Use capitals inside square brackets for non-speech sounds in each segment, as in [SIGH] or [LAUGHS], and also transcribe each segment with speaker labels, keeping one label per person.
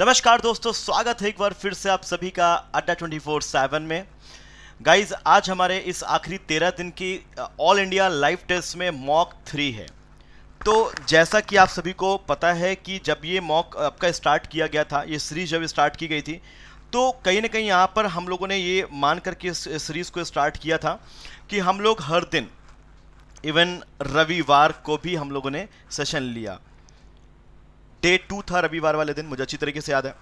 Speaker 1: नमस्कार दोस्तों स्वागत है एक बार फिर से आप सभी का अड्डा फोर सेवन में गाइज आज हमारे इस आखिरी तेरह दिन की ऑल इंडिया लाइव टेस्ट में मॉक थ्री है तो जैसा कि आप सभी को पता है कि जब ये मॉक आपका स्टार्ट किया गया था ये सीरीज जब स्टार्ट की गई थी तो कहीं ना कहीं यहाँ पर हम लोगों ने ये मान करके इस सीरीज़ को स्टार्ट किया था कि हम लोग हर दिन इवन रविवार को भी हम लोगों ने सेशन लिया डे टू था रविवार वाले दिन मुझे अच्छी तरीके से याद है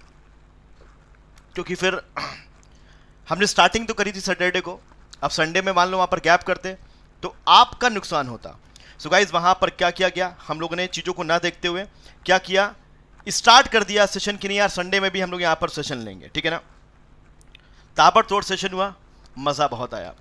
Speaker 1: क्योंकि फिर [CLEARS THROAT] हमने स्टार्टिंग तो करी थी सैटरडे को अब संडे में मान लो वहाँ पर गैप करते तो आपका नुकसान होता सो गाइज वहाँ पर क्या किया गया हम लोगों ने चीज़ों को ना देखते हुए क्या किया स्टार्ट कर दिया सेशन की नहीं यार संडे में भी हम लोग यहाँ पर सेशन लेंगे ठीक है ना ताबड़तोड़ सेशन हुआ मज़ा बहुत आया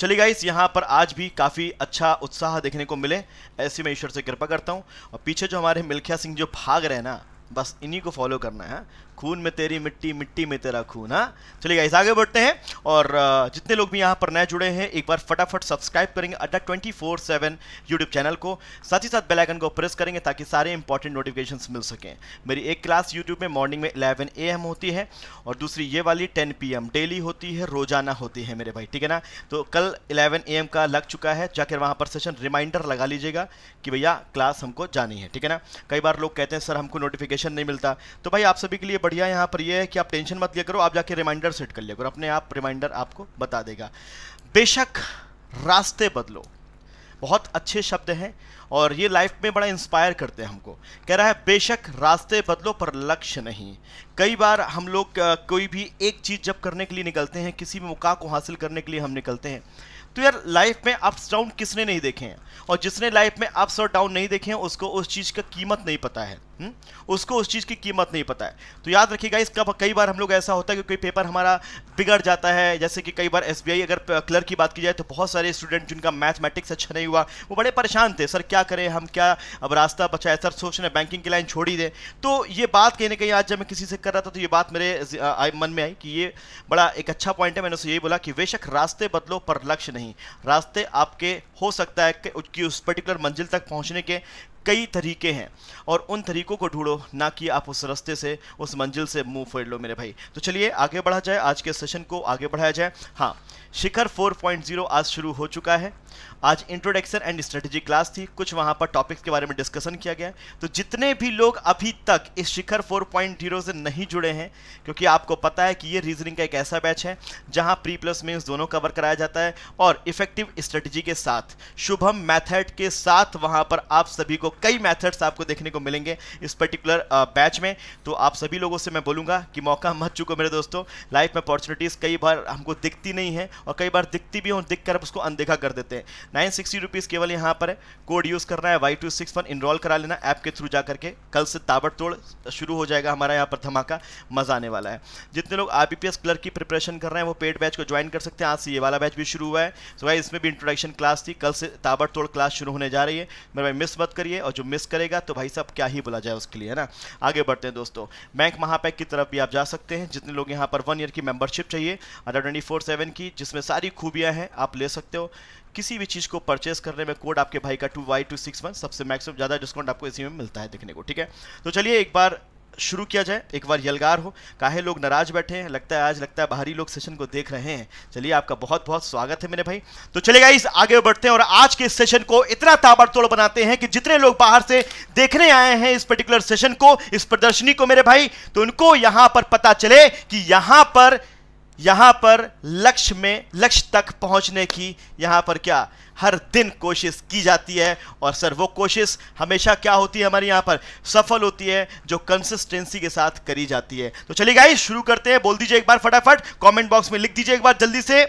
Speaker 1: चलिए गाइस यहाँ पर आज भी काफ़ी अच्छा उत्साह देखने को मिले ऐसे मैं ईश्वर से कृपा करता हूँ और पीछे जो हमारे मिल्खिया सिंह जो भाग रहे हैं ना बस इन्हीं को फॉलो करना है हाँ। खून में तेरी मिट्टी मिट्टी में तेरा खून हाँ तो चलिए गाइस आगे बढ़ते हैं और जितने लोग भी यहाँ पर नए जुड़े हैं एक बार फटाफट सब्सक्राइब करेंगे Adda twenty four seven YouTube channel को साथ ही साथ बेलाइकन को प्रेस करेंगे ताकि सारे इंपॉर्टेंट नोटिफिकेशन मिल सकें मेरी एक क्लास यूट्यूब में मॉर्निंग में इलेवन ए होती है और दूसरी ये वाली टेन पी डेली होती है रोजाना होती है मेरे भाई ठीक है ना तो कल इलेवन ए का लग चुका है जाकर वहाँ पर सेशन रिमाइंडर लगा लीजिएगा कि भैया क्लास हमको जानी है ठीक है ना कई बार लोग कहते हैं सर हमको नोटिफिकेशन नहीं मिलता तो भाई आप सभी के लिए बढ़िया यहाँ पर यह है कि आप टेंशन मत लिया करो आप जाके रिमाइंडर सेट कर लिया करो अपने आप रिमाइंडर आपको बता देगा बेशक रास्ते बदलो बहुत अच्छे शब्द हैं और ये लाइफ में बड़ा इंस्पायर करते हैं हमको कह रहा है बेशक रास्ते बदलो पर लक्ष्य नहीं कई बार हम लोग कोई भी एक चीज़ जब करने के लिए निकलते हैं किसी भी मुका को हासिल करने के लिए हम निकलते हैं तो यार लाइफ में अप्स डाउन किसने नहीं देखे हैं और जिसने लाइफ में अप्स और डाउन नहीं देखे हैं उसको उस चीज़ का कीमत नहीं पता है हम्म? उसको उस चीज़ की कीमत नहीं पता है तो याद रखिएगा इसका कई बार हम लोग ऐसा होता है कि कोई पेपर हमारा बिगड़ जाता है जैसे कि कई बार एस अगर क्लर्क की बात की जाए तो बहुत सारे स्टूडेंट जिनका मैथमेटिक्स अच्छा नहीं हुआ वो बड़े परेशान थे सर क्या करें हम क्या अब रास्ता बचाए सर सोच रहे बैंकिंग की लाइन छोड़ी दें तो ये बात कहीं ना कहीं आज जब मैं किसी से कर रहा था तो ये बात मेरे मन में आई कि ये बड़ा एक अच्छा पॉइंट है मैंने उसे यही बोला कि बेशक रास्ते बदलो पर लक्ष्य नहीं रास्ते आपके हो सकता है कि उस पर्टिकुलर मंजिल तक पहुंचने के कई तरीके हैं और उन तरीकों को ढूंढो ना कि आप उस रास्ते से उस मंजिल से मुंह फेर लो मेरे भाई तो चलिए आगे बढ़ा जाए आज के सेशन को आगे बढ़ाया जाए हाँ शिखर 4.0 आज शुरू हो चुका है आज इंट्रोडक्शन एंड स्ट्रेटेजी क्लास थी कुछ वहाँ पर टॉपिक्स के बारे में डिस्कशन किया गया तो जितने भी लोग अभी तक इस शिखर 4.0 से नहीं जुड़े हैं क्योंकि आपको पता है कि ये रीजनिंग का एक ऐसा बैच है जहाँ प्री प्लस मीन्स दोनों कवर कराया जाता है और इफेक्टिव स्ट्रेटेजी के साथ शुभम मैथड के साथ वहाँ पर आप सभी को कई मैथड्स आपको देखने को मिलेंगे इस पर्टिकुलर बैच में तो आप सभी लोगों से मैं बोलूँगा कि मौका मत चुको मेरे दोस्तों लाइफ में अपॉर्चुनिटीज़ कई बार हमको दिखती नहीं है और कई बार दिखती भी हो दिख कर उसको अनदेखा कर देते हैं नाइन सिक्सटी रुपीज़ केवल यहाँ पर है कोड यूज़ करना है Y two six one enrol करा लेना ऐप के थ्रू जा करके कल से ताबड़तोड़ शुरू हो जाएगा हमारा यहाँ पर धमाका मज़ा आने वाला है जितने लोग आर क्लर्क की प्रिपरेशन कर रहे हैं वो पेड बैच को ज्वाइन कर सकते हैं आज से ये वाला बैच भी शुरू हुआ है तो भाई इसमें भी इंट्रोडक्शन क्लास थी कल से ताबड़तोड़ क्लास शुरू होने जा रही है मेरे भाई मिस मत करिए और जो मिस करेगा तो भाई साहब क्या ही बोला जाए उसके लिए है ना आगे बढ़ते हैं दोस्तों बैंक महापैक की तरफ भी आप जा सकते हैं जितने लोग यहाँ पर वन ईयर की मेंबरशिप चाहिए अंडर ट्वेंटी की जिस इसमें सारी खूबियाँ हैं आप ले सकते हो किसी भी चीज़ को परचेस करने में कोड आपके भाई का two Y two six one सबसे मैक्सिमम ज़्यादा डिस्काउंट आपको इसी में मिलता है देखने को ठीक है तो चलिए एक बार शुरू किया जाए एक बार यलगार हो काहे लोग नाराज बैठे हैं लगता है आज लगता है बाहरी लोग सेशन को देख रहे हैं चलिए आपका बहुत बहुत स्वागत है मेरे भाई तो चलेगा इस आगे बढ़ते हैं और आज के सेशन को इतना ताबड़तोड़ बनाते हैं कि जितने लोग बाहर से देखने आए हैं इस पर्टिकुलर सेशन को इस प्रदर्शनी को मेरे भाई तो उनको यहां पर पता चले कि यहां पर यहां पर लक्ष्य में लक्ष्य तक पहुंचने की यहां पर क्या हर दिन कोशिश की जाती है और सर वो कोशिश हमेशा क्या होती है हमारी यहाँ पर सफल होती है जो कंसिस्टेंसी के साथ करी जाती है तो चलिए गाइस शुरू करते हैं बोल दीजिए एक बार फटाफट कमेंट बॉक्स में लिख दीजिए एक बार जल्दी से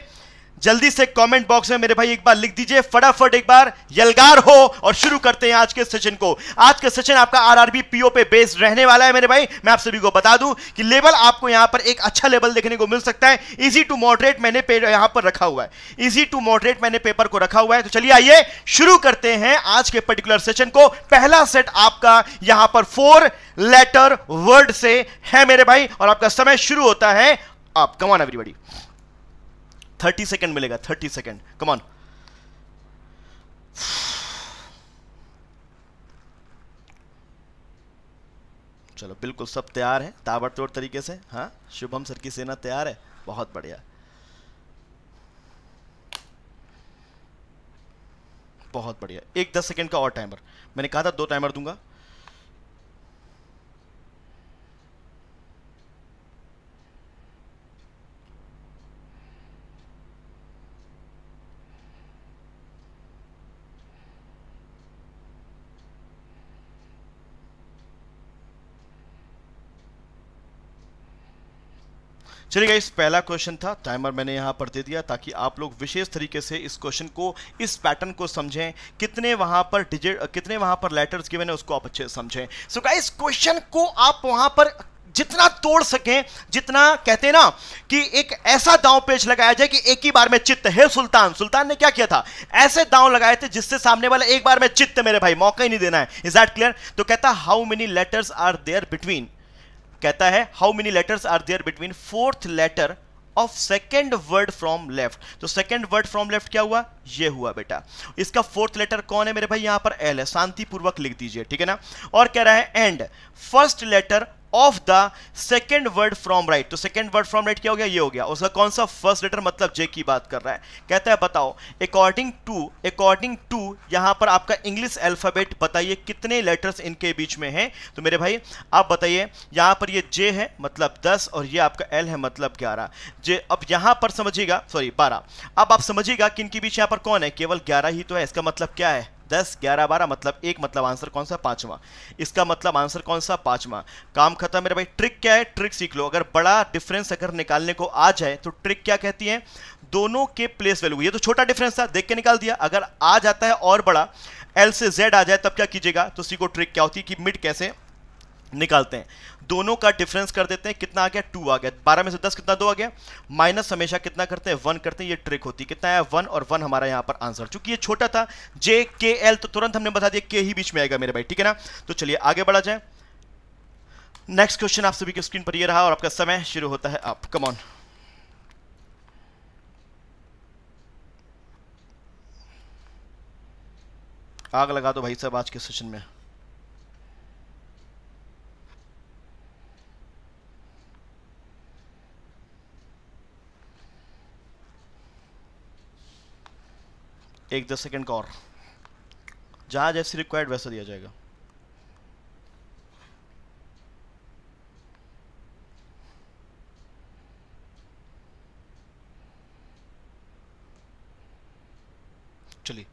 Speaker 1: जल्दी से कमेंट बॉक्स में मेरे भाई एक बार लिख दीजिए फटाफट एक बार यलगार हो और शुरू करते हैं आज के सेशन को आज का सेशन आपका आरआरबी पीओ पे बेस्ड रहने वाला है मेरे भाई मैं आप सभी को बता दूं कि लेवल आपको यहां पर एक अच्छा लेवल देखने को मिल सकता है इजी टू मॉडरेट मैंने यहां पर रखा हुआ है इजी टू मॉडरेट मैंने पेपर को रखा हुआ है तो चलिए आइए शुरू करते हैं आज के पर्टिकुलर सेशन को पहला सेट आपका यहां पर फोर लेटर वर्ड से है मेरे भाई और आपका समय शुरू होता है आप कमान एवरीबडी थर्टी सेकेंड मिलेगा थर्टी सेकेंड कमान चलो बिल्कुल सब तैयार है ताबड़तोड़ तरीके से हाँ शुभम सर की सेना तैयार है बहुत बढ़िया बहुत बढ़िया एक दस सेकंड का और टाइमर मैंने कहा था दो टाइमर दूंगा चलिए गाइस पहला क्वेश्चन था टाइमर मैंने यहाँ पर दे दिया ताकि आप लोग विशेष तरीके से इस क्वेश्चन को इस पैटर्न को समझें कितने वहां पर डिजिट कितने वहां पर लेटर्स गिवन है उसको आप अच्छे से समझें सो गाइस क्वेश्चन को आप वहां पर जितना तोड़ सकें जितना कहते ना कि एक ऐसा दांव पेच लगाया जाए कि एक ही बार में चित्त है सुल्तान सुल्तान ने क्या किया था ऐसे दांव लगाए थे जिससे सामने वाला एक बार में चित्त मेरे भाई मौका ही नहीं देना है इज दैट क्लियर तो कहता how many letters are there between कहता है how many letters are there between fourth letter of second word from left तो सेकेंड वर्ड फ्रॉम लेफ्ट क्या हुआ ये हुआ बेटा इसका फोर्थ लेटर कौन है मेरे भाई यहां पर एल है शांतिपूर्वक लिख दीजिए ठीक है ना और कह रहा है and first letter of the second word from right तो सेकेंड वर्ड फ्रॉम राइट क्या हो गया ये हो गया उसका कौन सा फर्स्ट लेटर मतलब जे की बात कर रहा है कहता है बताओ अकॉर्डिंग टू अकॉर्डिंग टू यहां पर आपका इंग्लिश अल्फ़ाबेट बताइए कितने लेटर्स इनके बीच में हैं तो मेरे भाई आप बताइए यहां पर ये जे है मतलब दस और ये आपका एल है मतलब ग्यारह जे अब यहां पर समझिएगा सॉरी बारह अब आप समझिएगा कि इनके बीच यहां पर कौन है केवल ग्यारह ही तो है इसका मतलब क्या है दस ग्यारह बारह मतलब एक मतलब आंसर कौन सा पांचवा इसका मतलब आंसर कौन सा पांचवा काम खत्म मेरे भाई ट्रिक क्या है ट्रिक सीख लो अगर बड़ा डिफरेंस अगर निकालने को आ जाए तो ट्रिक क्या कहती है दोनों के प्लेस वैल्यू ये तो छोटा डिफरेंस था देख के निकाल दिया अगर आ जाता है और बड़ा एल से जेड आ जाए तब क्या कीजिएगा तो सीखो ट्रिक क्या होती है कि मिड कैसे निकालते हैं दोनों का डिफरेंस कर देते हैं कितना आ गया टू आ गया बारह में से दस कितना दो आ गया माइनस हमेशा कितना करते हैं वन करते हैं ये ट्रिक होती है कितना आया वन और वन हमारा यहाँ पर आंसर चूंकि ये छोटा था जे के एल तो तुरंत हमने बता दिया के ही बीच में आएगा मेरे भाई ठीक है ना तो चलिए आगे बढ़ा जाए नेक्स्ट क्वेश्चन आप सभी की स्क्रीन पर ये रहा और आपका समय शुरू होता है आप कमॉन आग लगा दो भाई साहब आज के सेशन में एक दस सेकेंड का और जहाँ जैसी रिक्वायर्ड वैसा दिया जाएगा चलिए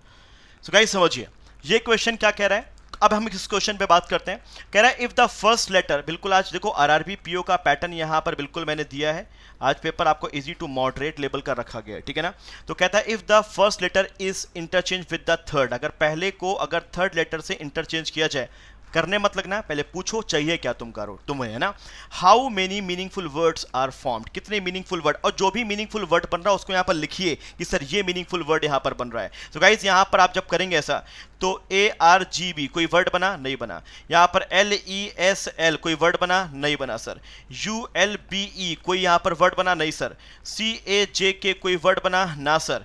Speaker 1: सो गाइस समझिए ये क्वेश्चन क्या कह रहा है अब हम इस क्वेश्चन पे बात करते हैं कह रहा है इफ द फर्स्ट लेटर बिल्कुल आज देखो आरआरबी पीओ का पैटर्न यहां पर बिल्कुल मैंने दिया है आज पेपर आपको इजी टू मॉडरेट लेवल का रखा गया है ठीक है ना तो कहता है if the first letter is interchange with the third अगर पहले को अगर थर्ड लेटर से इंटरचेंज किया जाए करने मत मतलब लगना पहले पूछो चाहिए क्या तुम करो तुम्हें है ना how many meaningful words are formed कितने मीनिंगफुल वर्ड और जो भी मीनिंगफुल वर्ड बन रहा है उसको यहाँ पर लिखिए कि सर ये मीनिंगफुल वर्ड यहाँ पर बन रहा है तो so गाइज यहाँ पर आप जब करेंगे ऐसा तो ए आर जी बी कोई वर्ड बना नहीं बना यहाँ पर एल ई एस एल कोई वर्ड बना नहीं बना sir U L B E कोई यहाँ पर वर्ड बना नहीं सर सी ए जे के कोई वर्ड बना ना sir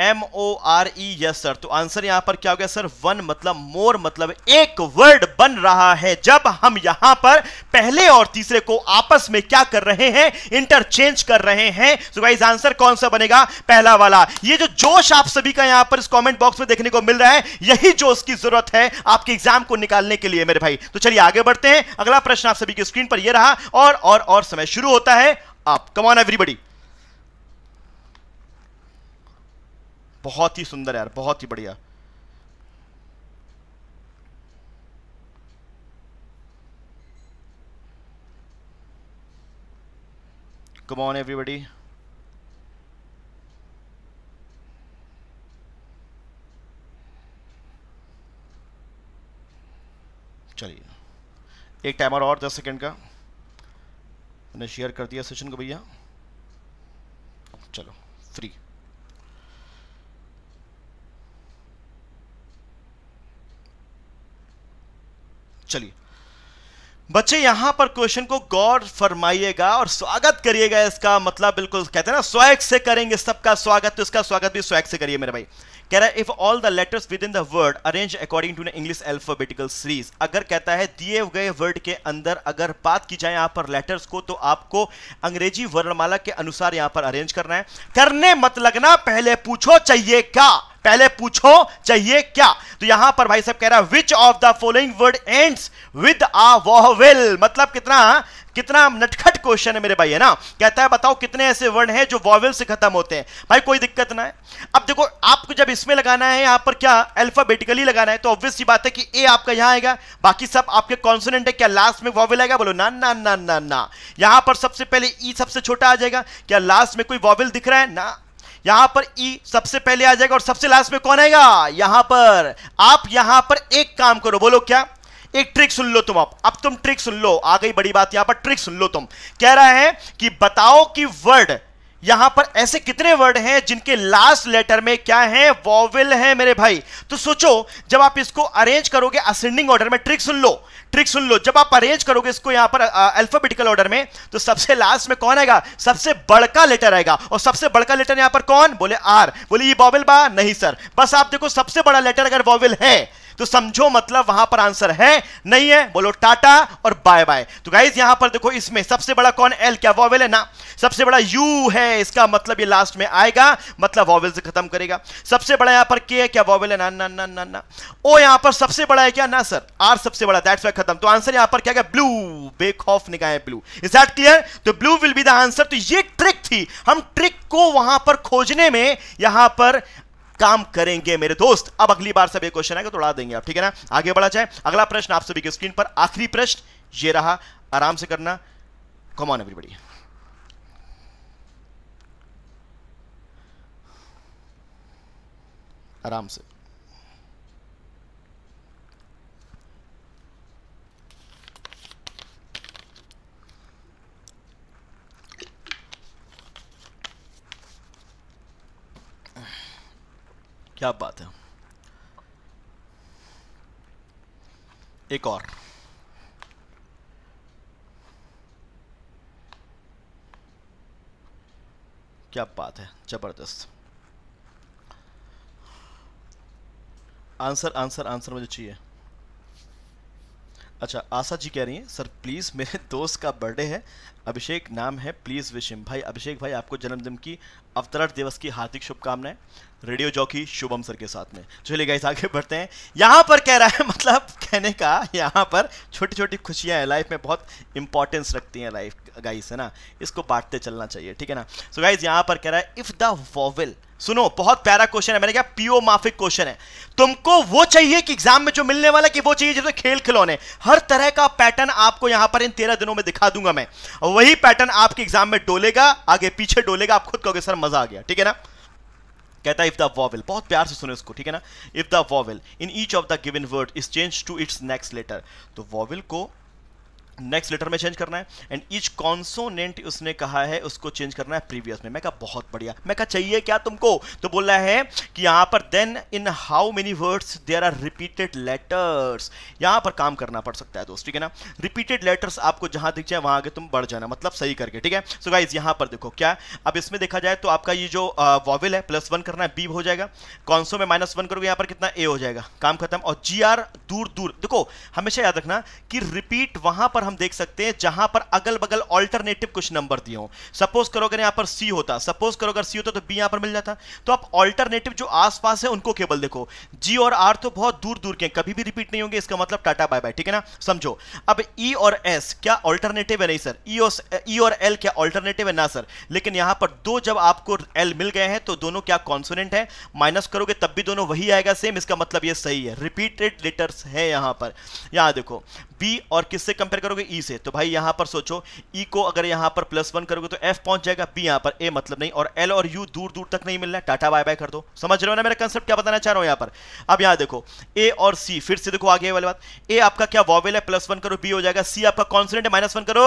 Speaker 1: M O R E yes sir तो आंसर यहां पर क्या हो गया सर वन मतलब मोर मतलब एक वर्ड बन रहा है जब हम यहां पर पहले और तीसरे को आपस में क्या कर रहे हैं इंटरचेंज कर रहे हैं सो गाइस आंसर कौन सा बनेगा पहला वाला ये जो जोश आप सभी का यहां पर इस कमेंट बॉक्स में देखने को मिल रहा है यही जोश की जरूरत है आपके एग्जाम को निकालने के लिए मेरे भाई तो चलिए आगे बढ़ते हैं अगला प्रश्न आप सभी की स्क्रीन पर यह रहा और और और समय शुरू होता है आप कमॉन एवरीबडी बहुत ही सुंदर यार बहुत ही बढ़िया कम ऑन एवरीबडी चलिए एक टाइमर और दस सेकंड का मैंने शेयर कर दिया सेशन को भैया चलो फ्री चलिए बच्चे यहां पर क्वेश्चन को गौर फरमाइएगा और स्वागत करिएगा इसका मतलब बिल्कुल कहते हैं ना स्वैग से करेंगे सबका स्वागत तो इसका स्वागत भी स्वैग से करिए मेरे भाई कह रहा है if all the letters within the word arrange according to English alphabetical series अगर कहता है दिए गए वर्ड के अंदर अगर बात की जाए यहां पर लेटर्स को तो आपको अंग्रेजी वर्णमाला के अनुसार यहां पर अरेंज करना है करने मत लगना पहले पूछो चाहिए क्या पहले पूछो चाहिए क्या तो यहां पर भाई साहब कह रहा है which of the following word ends with a vowel मतलब कितना कितना नटखट क्वेश्चन है मेरे भाई है ना कहता है बताओ कितने ऐसे वर्ड हैं जो वॉवेल से खत्म होते हैं भाई कोई दिक्कत ना है अब देखो आपको जब इसमें लगाना है यहां पर क्या अल्फाबेटिकली लगाना है तो ऑब्वियस सी बात है कि ए आपका यहां आएगा बाकी सब आपके कॉन्सोनेंट है क्या लास्ट में वॉवेल आएगा बोलो ना ना ना ना ना यहां पर सबसे पहले ई e सबसे छोटा आ जाएगा क्या लास्ट में कोई वॉवेल दिख रहा है ना यहां पर ई सबसे पहले आ जाएगा और सबसे लास्ट में कौन आएगा यहां पर आप यहां पर एक काम करो बोलो क्या एक ट्रिक सुन लो तुम आप अब तुम ट्रिक सुन लो आ गई बड़ी बात यहां पर ट्रिक सुन लो तुम कह रहा है कि बताओ कि वर्ड यहां पर ऐसे कितने वर्ड हैं जिनके लास्ट लेटर में क्या है वॉविल है मेरे भाई तो सोचो जब आप इसको अरेंज करोगे असेंडिंग ऑर्डर में ट्रिक सुन लो ट्रिक सुन लो जब आप अरेंज करोगे इसको यहां पर अल्फाबेटिकल ऑर्डर में तो सबसे लास्ट में कौन आएगा सबसे बड़का लेटर आएगा और सबसे बड़का लेटर यहां पर कौन बोले आर बोले ये वॉविल बा नहीं सर बस आप देखो सबसे बड़ा लेटर अगर वॉविल है तो समझो मतलब वहां पर आंसर है नहीं है बोलो टाटा और बाय बाय तो गाइज यहां पर देखो इसमें सबसे बड़ा कौन एल क्या वॉवेल है ना सबसे बड़ा यू है इसका मतलब ये लास्ट में आएगा मतलब वॉवेल से खत्म करेगा सबसे बड़ा यहां पर के है क्या वॉवेल है ना ना ना ना ना ओ यहां पर सबसे बड़ा है क्या ना सर आर सबसे बड़ा दैट्स वाई खत्म तो आंसर यहां पर क्या क्या ब्लू बेखौफ निकाय ब्लू इज दैट क्लियर तो blue will be the answer तो ये ट्रिक थी हम ट्रिक को वहां पर खोजने में यहां पर काम करेंगे मेरे दोस्त अब अगली बार सब एक क्वेश्चन आएगा तो उड़ा देंगे आप ठीक है ना आगे बढ़ा जाए अगला प्रश्न आप सभी के स्क्रीन पर आखिरी प्रश्न ये रहा आराम से करना कमॉन एवरीबडी आराम से क्या बात है एक और क्या बात है जबरदस्त आंसर आंसर आंसर मुझे चाहिए अच्छा आशा जी कह रही हैं सर प्लीज़ [LAUGHS] मेरे दोस्त का बर्थडे है अभिषेक नाम है प्लीज़ विशिम भाई अभिषेक भाई आपको जन्मदिन की अवतरण दिवस की हार्दिक शुभकामनाएं रेडियो जॉकी शुभम सर के साथ में चलिए गाइस आगे बढ़ते हैं यहाँ पर कह रहा है [LAUGHS] मतलब कहने का यहाँ पर छोटी छोटी खुशियाँ हैं लाइफ में बहुत इंपॉर्टेंस रखती हैं लाइफ गाइस है ना इसको बांटते चलना चाहिए ठीक है ना सो गाइज यहाँ पर कह रहा है इफ़ द वॉवल सुनो बहुत प्यारा क्वेश्चन है मैंने कहा पीओ माफिक क्वेश्चन है तुमको वो चाहिए कि एग्जाम में जो मिलने वाला कि वो चाहिए जैसे खेल खिलौने हर तरह का पैटर्न आपको यहां पर इन तेरह दिनों में दिखा दूंगा मैं वही पैटर्न आपके एग्जाम में डोलेगा आगे पीछे डोलेगा आप खुद कहोगे सर मजा आ गया ठीक है ना कहता इफ द वॉविल बहुत प्यार से सुनो इसको ठीक है ना if the vowel in each of the given word is change to its next letter तो वॉविल को नेक्स्ट लेटर में चेंज करना है एंड ईच कॉन्सोनेंट उसने कहा है उसको चेंज करना है प्रीवियस में मैं कहा बहुत बढ़िया मैं कहा चाहिए क्या तुमको तो बोल रहा है कि यहां पर then in how many words there are repeated letters यहां पर काम करना पड़ सकता है दोस्त ठीक है ना रिपीटेड लेटर्स आपको जहां दिख जाए वहां आगे तुम बढ़ जाना मतलब सही करके ठीक है सो so गाइज यहां पर देखो क्या अब इसमें देखा जाए तो आपका ये जो वॉवेल है प्लस वन करना है बी हो जाएगा कॉन्सो में माइनस वन करोगे यहां पर कितना ए हो जाएगा काम खत्म और जी आर दूर दूर देखो हमेशा याद रखना कि रिपीट वहां पर पर हम देख सकते हैं जहां पर अगल बगल ऑल्टरनेटिव कुछ नंबर दिए हों सपोज करो अगर यहां पर सी होता सपोज करो अगर सी होता तो बी यहां पर मिल जाता तो आप ऑल्टरनेटिव जो आसपास है उनको केवल देखो जी और आर तो बहुत दूर दूर के कभी भी रिपीट नहीं होंगे इसका मतलब टाटा बाय बाय ठीक है ना समझो अब ई e और एस क्या ऑल्टरनेटिव है नहीं सर ई e e और एल e क्या ऑल्टरनेटिव है ना सर लेकिन यहां पर दो जब आपको एल मिल गए हैं तो दोनों क्या कॉन्सोनेंट है माइनस करोगे तब भी दोनों वही आएगा सेम इसका मतलब ये सही है रिपीटेड लेटर्स है यहां पर यहां देखो बी और किससे कंपेयर करोगे ई e से तो भाई यहां पर सोचो ई e को अगर यहां पर प्लस वन करोगे तो एफ पहुंच जाएगा बी यहां पर ए मतलब नहीं और एल और यू दूर दूर तक नहीं मिलना टाटा बाय बाय कर दो समझ रहे हो ना मेरा कंसेप्ट क्या बताना चाह रहा हूं यहां पर अब यहां देखो ए और सी फिर से देखो आगे वाली बात ए आपका क्या वॉवेल है प्लस वन करो बी हो जाएगा सी आपका कॉन्सेंट है माइनस वन करो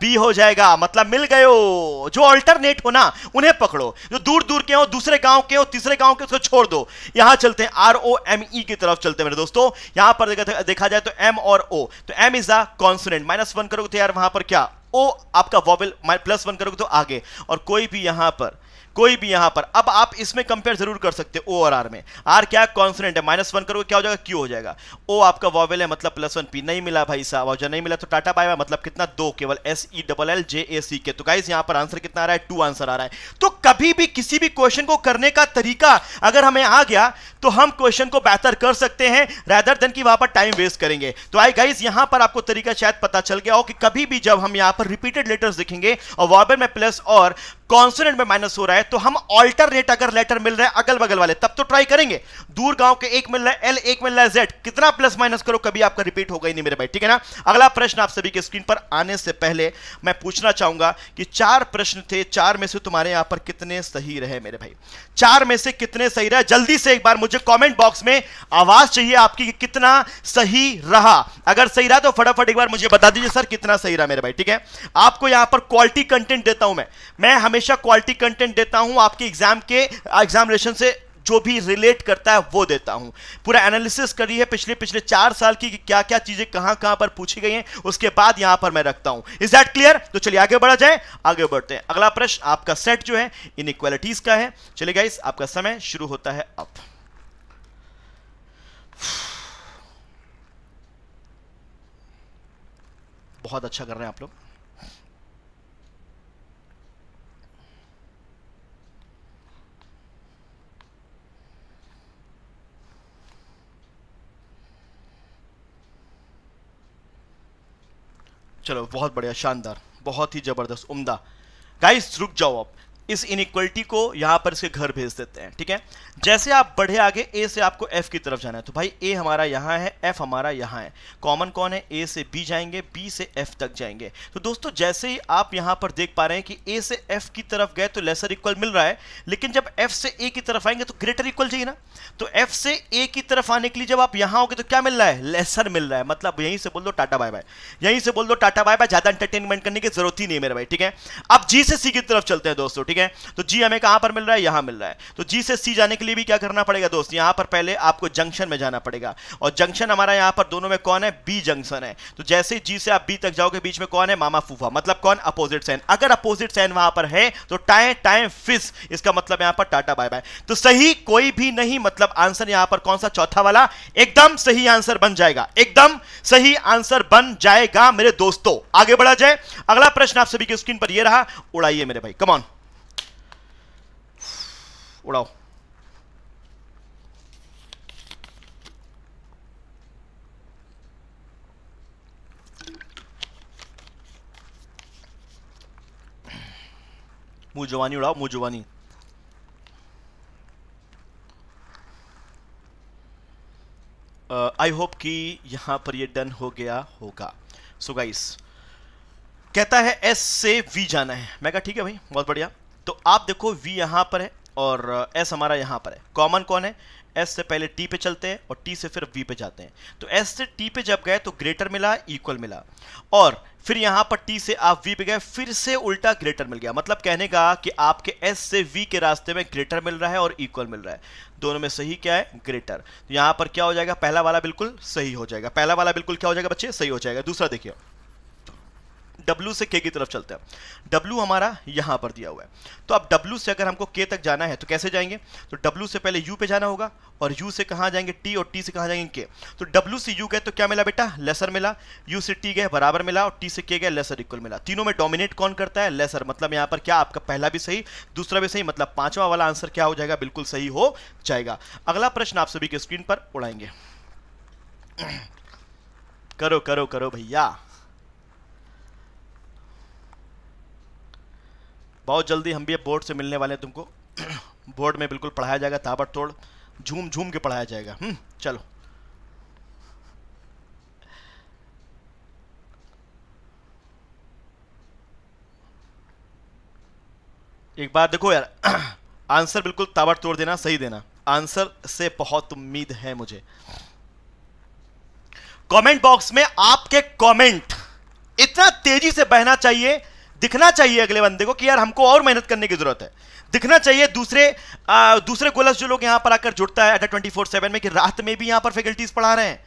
Speaker 1: बी हो जाएगा मतलब मिल गए हो जो अल्टरनेट हो ना उन्हें पकड़ो जो दूर दूर के हो दूसरे गांव के हो तीसरे गांव के उसको छोड़ दो यहां चलते हैं आर ओ एम ई की तरफ चलते हैं मेरे दोस्तों यहां पर देखा जाए तो एम और ओ तो M is the consonant minus one करोगे तो यार वहां पर क्या ओ आपका वॉबल प्लस वन करोगे तो आगे और कोई भी यहां पर कोई भी यहां पर अब आप इसमें कंपेयर जरूर कर सकते हो ओ और आर में आर क्या कॉन्सनेंट है माइनस वन करोगे क्या हो जाएगा क्यू हो जाएगा ओ आपका वॉवेल है मतलब प्लस वन पी नहीं मिला भाई साहब और जो नहीं मिला तो टाटा पाएगा मतलब कितना दो केवल S E double L J A C K तो गाइज यहां पर आंसर कितना आ रहा है टू आंसर आ रहा है तो कभी भी किसी भी क्वेश्चन को करने का तरीका अगर हमें आ गया तो हम क्वेश्चन को बेहतर कर सकते हैं रैदर देन की वहां पर टाइम वेस्ट करेंगे तो आई गाइज यहां पर आपको तरीका शायद पता चल गया हो कि कभी भी जब हम यहां पर रिपीटेड लेटर्स देखेंगे और वॉबल में प्लस और कॉन्सोनेंट में माइनस हो रहा है तो हम ऑल्टरनेट अगर लेटर मिल रहा है अगल बगल वाले तब तो ट्राई करेंगे दूर गांव के एक मिल रहा है एल एक मिल रहा है जेड कितना प्लस माइनस करो कभी आपका रिपीट होगा ही नहीं मेरे भाई ठीक है ना अगला प्रश्न आप सभी के स्क्रीन पर आने से पहले मैं पूछना चाहूंगा कि चार प्रश्न थे चार में से तुम्हारे यहां पर कितने सही रहे मेरे भाई चार में से कितने सही रहा जल्दी से एक बार मुझे कमेंट बॉक्स में आवाज चाहिए आपकी कि कितना सही रहा अगर सही रहा तो फटाफट एक बार मुझे बता दीजिए सर कितना सही रहा मेरे भाई ठीक है आपको यहां पर क्वालिटी कंटेंट देता हूं मैं मैं हमेशा क्वालिटी कंटेंट देता हूं आपके एग्जाम के एग्जामिनेशन से जो भी रिलेट करता है वो देता हूं पूरा एनालिसिस करी है पिछले पिछले चार साल की क्या क्या चीजें कहां कहां पर पूछी गई हैं उसके बाद यहां पर मैं रखता हूं इज दैट क्लियर तो चलिए आगे बढ़ा जाए आगे बढ़ते हैं अगला प्रश्न आपका सेट जो है इन का है चलिए गाइस आपका समय शुरू होता है अब बहुत अच्छा कर रहे हैं आप लोग चलो बहुत बढ़िया शानदार बहुत ही ज़बरदस्त उम्दा गाइस रुक जाओ आप इस इनइक्वलिटी को यहां पर इसके घर भेज देते हैं ठीक है जैसे आप बढ़े आगे ए से आपको एफ की तरफ जाना है तो भाई ए हमारा यहां है एफ हमारा यहां है कॉमन कौन है ए से बी जाएंगे बी से एफ तक जाएंगे तो दोस्तों जैसे ही आप यहां पर देख पा रहे हैं कि ए से एफ की तरफ गए तो लेसर इक्वल मिल रहा है लेकिन जब एफ से ए की तरफ आएंगे तो ग्रेटर इक्वल चाहिए ना तो एफ से ए की तरफ आने के लिए जब आप यहां होगे तो क्या मिल रहा है लेसर मिल रहा है मतलब यहीं से बोल दो टाटा बाय बाय यहीं से बोल दो टाटा बाय बाय ज़्यादा एंटरटेनमेंट करने की जरूरत ही नहीं मेरे भाई ठीक है अब जी से सी की तरफ चलते हैं दोस्तों ठीक है है तो जी हमें कहां पर मिल रहा है यहां मिल रहा है तो जी से सी जाने के लिए भी क्या करना पड़ेगा दोस्त यहां पर पहले आपको जंक्शन में जाना पड़ेगा और जंक्शन हमारा यहां पर दोनों में कौन है बी जंक्शन है तो जैसे जी से आप बी तक जाओगे बीच में कौन है मामा फूफा मतलब कौन अपोजिट सैन अगर अपोजिट सैन वहां पर है तो टाए टाए फिस इसका मतलब यहां पर टाटा बाय बाय तो सही कोई भी नहीं मतलब आंसर यहां पर कौन सा चौथा वाला एकदम सही आंसर बन जाएगा एकदम सही आंसर बन जाएगा मेरे दोस्तों आगे बढ़ा जाए अगला प्रश्न आप सभी की स्क्रीन पर यह रहा उड़ाइए मेरे भाई कमॉन उड़ाओ मुंह जवानी उड़ाओ मुंह जवानी आई होप कि यहां पर ये डन हो गया होगा सो so गाइस कहता है एस से वी जाना है मैं कहा ठीक है भाई बहुत बढ़िया तो आप देखो वी यहां पर है और एस uh, हमारा यहाँ पर है कॉमन कौन है एस से पहले टी पे चलते हैं और टी से फिर वी पे जाते हैं तो एस से टी पे जब गए तो ग्रेटर मिला इक्वल मिला और फिर यहाँ पर टी से आप वी पे गए फिर से उल्टा ग्रेटर मिल गया मतलब कहने का कि आपके एस से वी के रास्ते में ग्रेटर मिल रहा है और इक्वल मिल रहा है दोनों में सही क्या है ग्रेटर तो यहाँ पर क्या हो जाएगा पहला वाला बिल्कुल सही हो जाएगा पहला वाला बिल्कुल क्या हो जाएगा बच्चे सही हो जाएगा दूसरा देखिए डब्ल्यू से के की तरफ चलते हैं डब्ल्यू हमारा यहाँ पर दिया हुआ है तो अब डब्ल्यू से अगर हमको के तक जाना है तो कैसे जाएंगे तो डब्ल्यू से पहले यू पे जाना होगा और यू से कहाँ जाएंगे टी और टी से कहाँ जाएंगे के तो डब्ल्यू से यू गए तो क्या मिला बेटा लेसर मिला यू से टी गए बराबर मिला और टी से के गए लेसर इक्वल मिला तीनों में डोमिनेट कौन करता है लेसर मतलब यहाँ पर क्या आपका पहला भी सही दूसरा भी सही मतलब पांचवा वाला आंसर क्या हो जाएगा बिल्कुल सही हो जाएगा अगला प्रश्न आप सभी के स्क्रीन पर उड़ाएंगे [CLEARS THROAT] करो करो करो भैया बहुत जल्दी हम भी अब बोर्ड से मिलने वाले हैं तुमको [CLEARS THROAT] बोर्ड में बिल्कुल पढ़ाया जाएगा ताबड़तोड़ झूम झूम के पढ़ाया जाएगा हम्म, चलो एक बार देखो यार [CLEARS THROAT] आंसर बिल्कुल ताबड़तोड़ देना सही देना आंसर से बहुत उम्मीद है मुझे कमेंट बॉक्स में आपके कमेंट इतना तेजी से बहना चाहिए दिखना चाहिए अगले बंदे को कि यार हमको और मेहनत करने की जरूरत है दिखना चाहिए दूसरे आ, दूसरे गोलस जो लोग यहां पर आकर जुड़ता है ट्वेंटी फोर सेवन में कि रात में भी यहां पर फैकल्टीज पढ़ा रहे हैं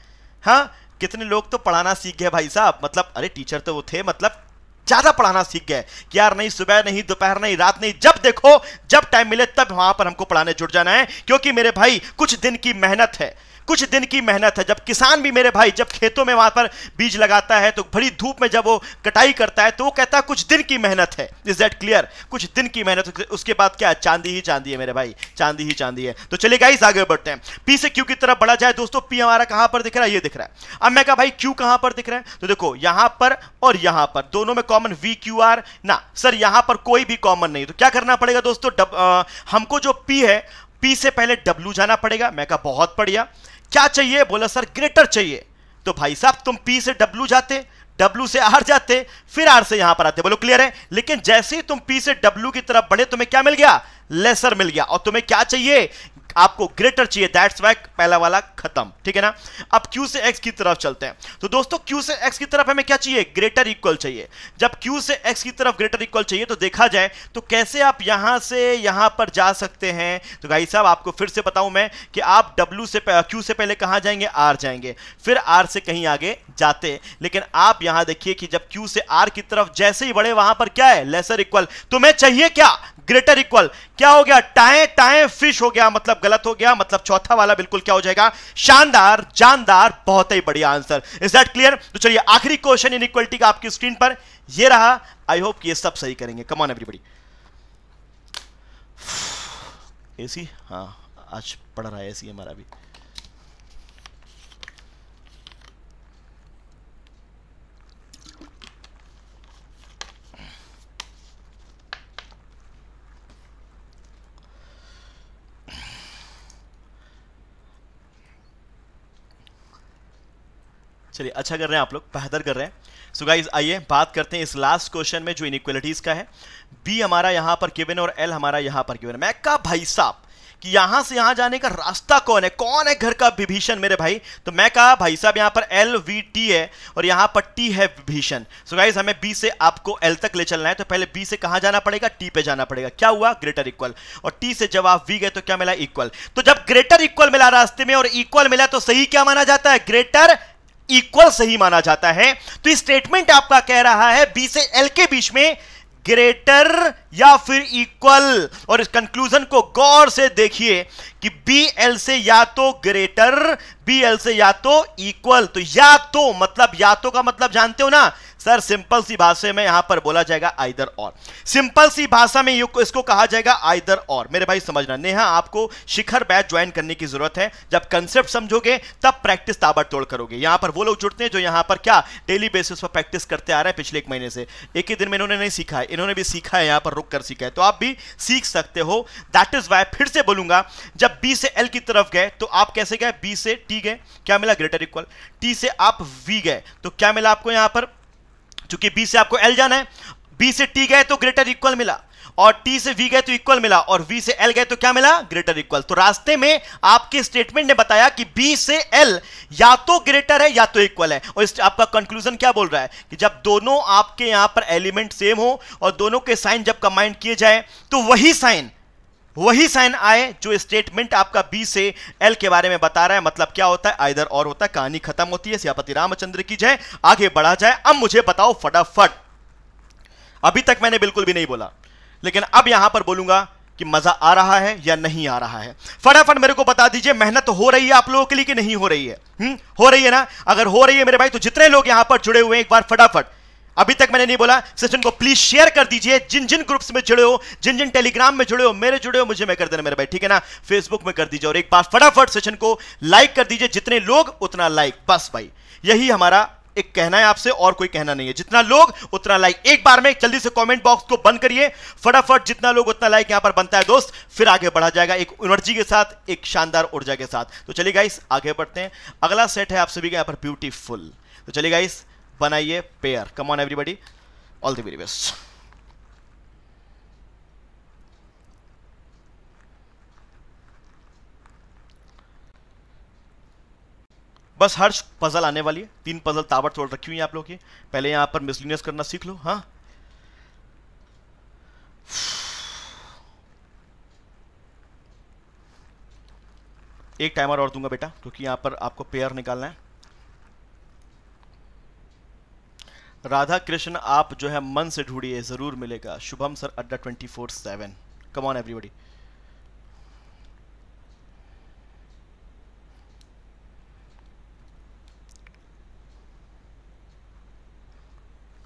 Speaker 1: हाँ कितने लोग तो पढ़ाना सीख गए भाई साहब मतलब अरे टीचर तो वो थे मतलब ज्यादा पढ़ाना सीख गए कि यार नहीं सुबह नहीं दोपहर नहीं रात नहीं जब देखो जब टाइम मिले तब वहां पर हमको पढ़ाने जुड़ जाना है क्योंकि मेरे भाई कुछ दिन की मेहनत है कुछ दिन की मेहनत है जब किसान भी मेरे भाई जब खेतों में वहां पर बीज लगाता है तो बड़ी धूप में जब वो कटाई करता है तो वो कहता है कुछ दिन की मेहनत है इज दैट क्लियर कुछ दिन की मेहनत उसके बाद क्या चांदी ही चांदी है मेरे भाई चांदी ही चांदी है तो चलिए गाइस आगे बढ़ते हैं पी से क्यू की तरफ बढ़ा जाए दोस्तों पी हमारा कहां पर दिख रहा है ये दिख रहा है अब मैं कहा भाई क्यू कहां पर दिख रहा है तो देखो यहां पर और यहां पर दोनों में कॉमन वी क्यू आर ना सर यहां पर कोई भी कॉमन नहीं तो क्या करना पड़ेगा दोस्तों आ, हमको जो पी है पी से पहले डब्ल्यू जाना पड़ेगा मैं कहा बहुत बढ़िया क्या चाहिए बोला सर ग्रेटर चाहिए तो भाई साहब तुम पी से डब्ल्यू जाते डब्ल्यू से आर जाते फिर आर से यहां पर आते बोलो क्लियर है लेकिन जैसे ही तुम पी से डब्ल्यू की तरफ बढ़े तुम्हें क्या मिल गया लेसर मिल गया और तुम्हें क्या चाहिए आपको ग्रेटर चाहिए दैट्स वाइक पहला वाला खत्म ठीक है ना अब क्यू से एक्स की तरफ चलते हैं तो दोस्तों क्यू से एक्स की तरफ हमें क्या चाहिए ग्रेटर इक्वल चाहिए जब क्यू से एक्स की तरफ ग्रेटर इक्वल चाहिए तो देखा जाए तो कैसे आप यहां से यहां पर जा सकते हैं तो भाई साहब आपको फिर से बताऊं मैं कि आप डब्ल्यू से क्यू से पहले कहां जाएंगे आर जाएंगे फिर आर से कहीं आगे जाते लेकिन आप यहां देखिए कि जब क्यू से आर की तरफ जैसे ही बढ़े वहां पर क्या है लेसर इक्वल तुम्हें चाहिए क्या ग्रेटर इक्वल क्या हो गया टाए टाए फिश हो गया मतलब गलत हो गया मतलब चौथा वाला बिल्कुल क्या हो जाएगा शानदार जानदार बहुत ही बढ़िया आंसर इज दैट क्लियर तो चलिए आखिरी क्वेश्चन इन इक्वलिटी का आपकी स्क्रीन पर यह रहा आई होप कि ये सब सही करेंगे कमॉन एवरीबडी एसी हाँ आज पढ़ रहा है एसी हमारा भी चलिए अच्छा कर रहे हैं आप लोग बेहतर कर रहे हैं सो गाइज आइए बात करते हैं इस लास्ट क्वेश्चन में जो इनिक्वलिटीज़ का है बी हमारा यहाँ पर गिवन और एल हमारा यहाँ पर गिवन मैं कहा भाई साहब कि यहां से यहां जाने का रास्ता कौन है कौन है घर का विभीषण मेरे भाई तो मैं कहा भाई साहब यहां पर एल वी टी है और यहां पर टी है विभीषण सो गाइज हमें बी से आपको एल तक ले चलना है तो पहले बी से कहां जाना पड़ेगा टी पे जाना पड़ेगा क्या हुआ ग्रेटर इक्वल और टी से जब आप वी गए तो क्या मिला इक्वल तो जब ग्रेटर इक्वल मिला रास्ते में और इक्वल मिला तो सही क्या माना जाता है ग्रेटर इक्वल सही माना जाता है तो स्टेटमेंट आपका कह रहा है बी से एल के बीच में ग्रेटर या फिर इक्वल और इस कंक्लूजन को गौर से देखिए कि बी एल से या तो ग्रेटर बी एल से या तो इक्वल तो या तो मतलब या तो का मतलब जानते हो ना सर सिंपल सी भाषा में यहां पर बोला जाएगा आइदर और सिंपल सी भाषा में इसको कहा जाएगा आइदर और मेरे भाई समझना नेहा आपको शिखर बैच ज्वाइन करने की जरूरत है जब कंसेप्ट समझोगे तब प्रैक्टिस ताबड़तोड़ करोगे यहां पर वो लोग जुड़ते हैं जो यहां पर क्या डेली बेसिस पर प्रैक्टिस करते आ रहे हैं पिछले एक महीने से एक ही दिन में इन्होंने नहीं सीखा है इन्होंने भी सीखा है यहां पर लोग कर सीखा है तो आप भी सीख सकते हो दैट इज वाई फिर से बोलूंगा जब बी से एल की तरफ गए तो आप कैसे गए बी से टी गए क्या मिला ग्रेटर इक्वल टी से आप वी गए तो क्या मिला आपको यहां पर चूंकि बी से आपको एल जाना है बी से टी गए तो ग्रेटर इक्वल मिला और टी से वी गए तो इक्वल मिला और वी से एल गए तो क्या मिला ग्रेटर इक्वल तो रास्ते में आपके स्टेटमेंट ने बताया कि बी से एल या तो ग्रेटर है या तो इक्वल है और आपका कंक्लूजन क्या बोल रहा है कि जब दोनों आपके यहां पर एलिमेंट सेम हो और दोनों के साइन जब कंबाइंड किए जाए तो वही साइन वही साइन आए जो स्टेटमेंट आपका बी से एल के बारे में बता रहा है मतलब क्या होता है आइधर और होता है कहानी खत्म होती है सियापति रामचंद्र की जय आगे बढ़ा जाए अब मुझे बताओ फटाफट अभी तक मैंने बिल्कुल भी नहीं बोला लेकिन अब यहां पर बोलूंगा कि मजा आ रहा है या नहीं आ रहा है फटाफट मेरे को बता दीजिए मेहनत हो रही है आप लोगों के लिए कि नहीं हो रही है हुँ? हम्म, हो रही है ना अगर हो रही है मेरे भाई तो जितने लोग यहां पर जुड़े हुए हैं एक बार फटाफट अभी तक मैंने नहीं बोला सेशन को प्लीज शेयर कर दीजिए जिन जिन ग्रुप्स में जुड़े हो जिन जिन टेलीग्राम में जुड़े हो मेरे जुड़े हो मुझे मैं कर देना मेरे भाई ठीक है ना फेसबुक में कर दीजिए और एक बार फटाफट सेशन को लाइक कर दीजिए जितने लोग उतना लाइक बस भाई यही हमारा एक कहना है आपसे और कोई कहना नहीं है जितना लोग उतना लाइक एक बार में जल्दी से कमेंट बॉक्स को बंद करिए फटाफट जितना लोग उतना लाइक यहां पर बनता है दोस्त फिर आगे बढ़ा जाएगा एक एनर्जी के साथ एक शानदार ऊर्जा के साथ तो चलिए गाइस आगे बढ़ते हैं अगला सेट है आप सभी का यहां पर ब्यूटीफुल तो चलिए गाइस बनाइए pair come on everybody all the very best बस हर पज़ल आने वाली है तीन पज़ल ताबड़ तोड़ रखी हुई है आप लोग की पहले यहां पर मिसलिनियस करना सीख लो हाँ एक टाइमर और दूंगा बेटा क्योंकि यहां पर आपको पेयर निकालना है राधा कृष्ण आप जो है मन से ढूंढिए ज़रूर मिलेगा Shubham sir Adda twenty four seven come on everybody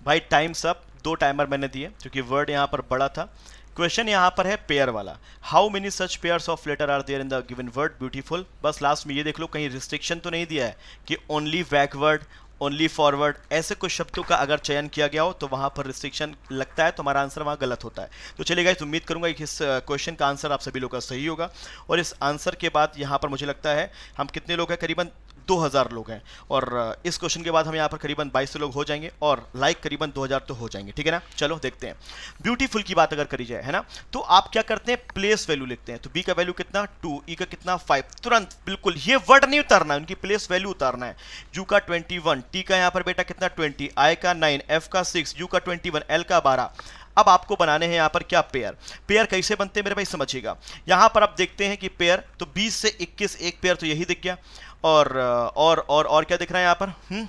Speaker 1: भाई टाइम्स अप दो टाइमर मैंने दिए क्योंकि वर्ड यहाँ पर बड़ा था क्वेश्चन यहाँ पर है पेयर वाला how many such pairs of letter are there in the given word beautiful बस लास्ट में ये देख लो कहीं रिस्ट्रिक्शन तो नहीं दिया है कि ओनली बैकवर्ड ओनली फॉरवर्ड ऐसे कुछ शब्दों का अगर चयन किया गया हो तो वहाँ पर रिस्ट्रिक्शन लगता है तो हमारा आंसर वहाँ गलत होता है तो चलिए गाइस उम्मीद करूँगा कि इस क्वेश्चन का आंसर आप सभी लोग का सही होगा और इस आंसर के बाद यहाँ पर मुझे लगता है हम कितने लोग हैं करीबन 2000 लोग हैं और इस क्वेश्चन के बाद हम यहाँ पर करीबन 2200 लोग हो जाएंगे और लाइक करीबन 2000 तो हो जाएंगे ठीक है ना चलो देखते हैं ब्यूटीफुल की बात अगर करी जाए है ना तो आप क्या करते हैं प्लेस वैल्यू लिखते हैं तो बी का वैल्यू कितना टू ई e का कितना फाइव तुरंत बिल्कुल ये वर्ड नहीं उतारना है उनकी प्लेस वैल्यू उतारना है यू का ट्वेंटी टी का यहाँ पर बेटा कितना ट्वेंटी आई का नाइन एफ का सिक्स यू का ट्वेंटी एल का बारह अब आपको बनाने हैं यहाँ पर क्या पेयर पेयर कैसे बनते हैं मेरे भाई समझिएगा यहाँ पर आप देखते हैं कि पेयर तो बीस से इक्कीस एक पेयर तो यही दिख गया और और और, और क्या दिख रहा है यहाँ पर हुँ? हम्म?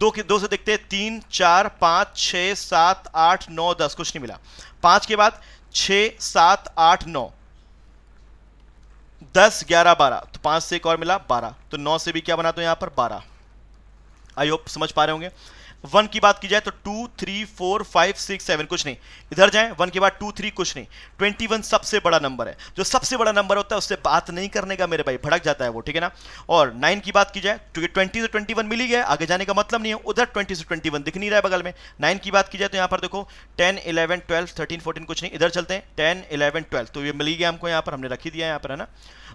Speaker 1: दो के दो से देखते हैं तीन चार पाँच छः सात आठ नौ दस कुछ नहीं मिला पाँच के बाद छः सात आठ नौ दस ग्यारह बारह तो पाँच से एक और मिला बारह तो नौ से भी क्या बना दो यहाँ पर बारह आई होप समझ पा रहे होंगे वन की बात की जाए तो two three four five six seven कुछ नहीं इधर जाए वन के बाद टू थ्री कुछ नहीं ट्वेंटी वन सबसे बड़ा नंबर है जो सबसे बड़ा नंबर होता है उससे बात नहीं करने का मेरे भाई भड़क जाता है वो ठीक है ना और नाइन की बात की जाए क्योंकि ट्वेंटी से ट्वेंटी वन मिली गया आगे जाने का मतलब नहीं है उधर ट्वेंटी से ट्वेंटी वन दिख नहीं रहा है बगल में नाइन की बात की जाए तो यहाँ पर देखो ten eleven twelve thirteen fourteen कुछ नहीं इधर चलते हैं टेन इलेवन ट्वेल्व तो ये मिली गया हमको यहाँ पर हमने रखी दिया यहाँ पर है ना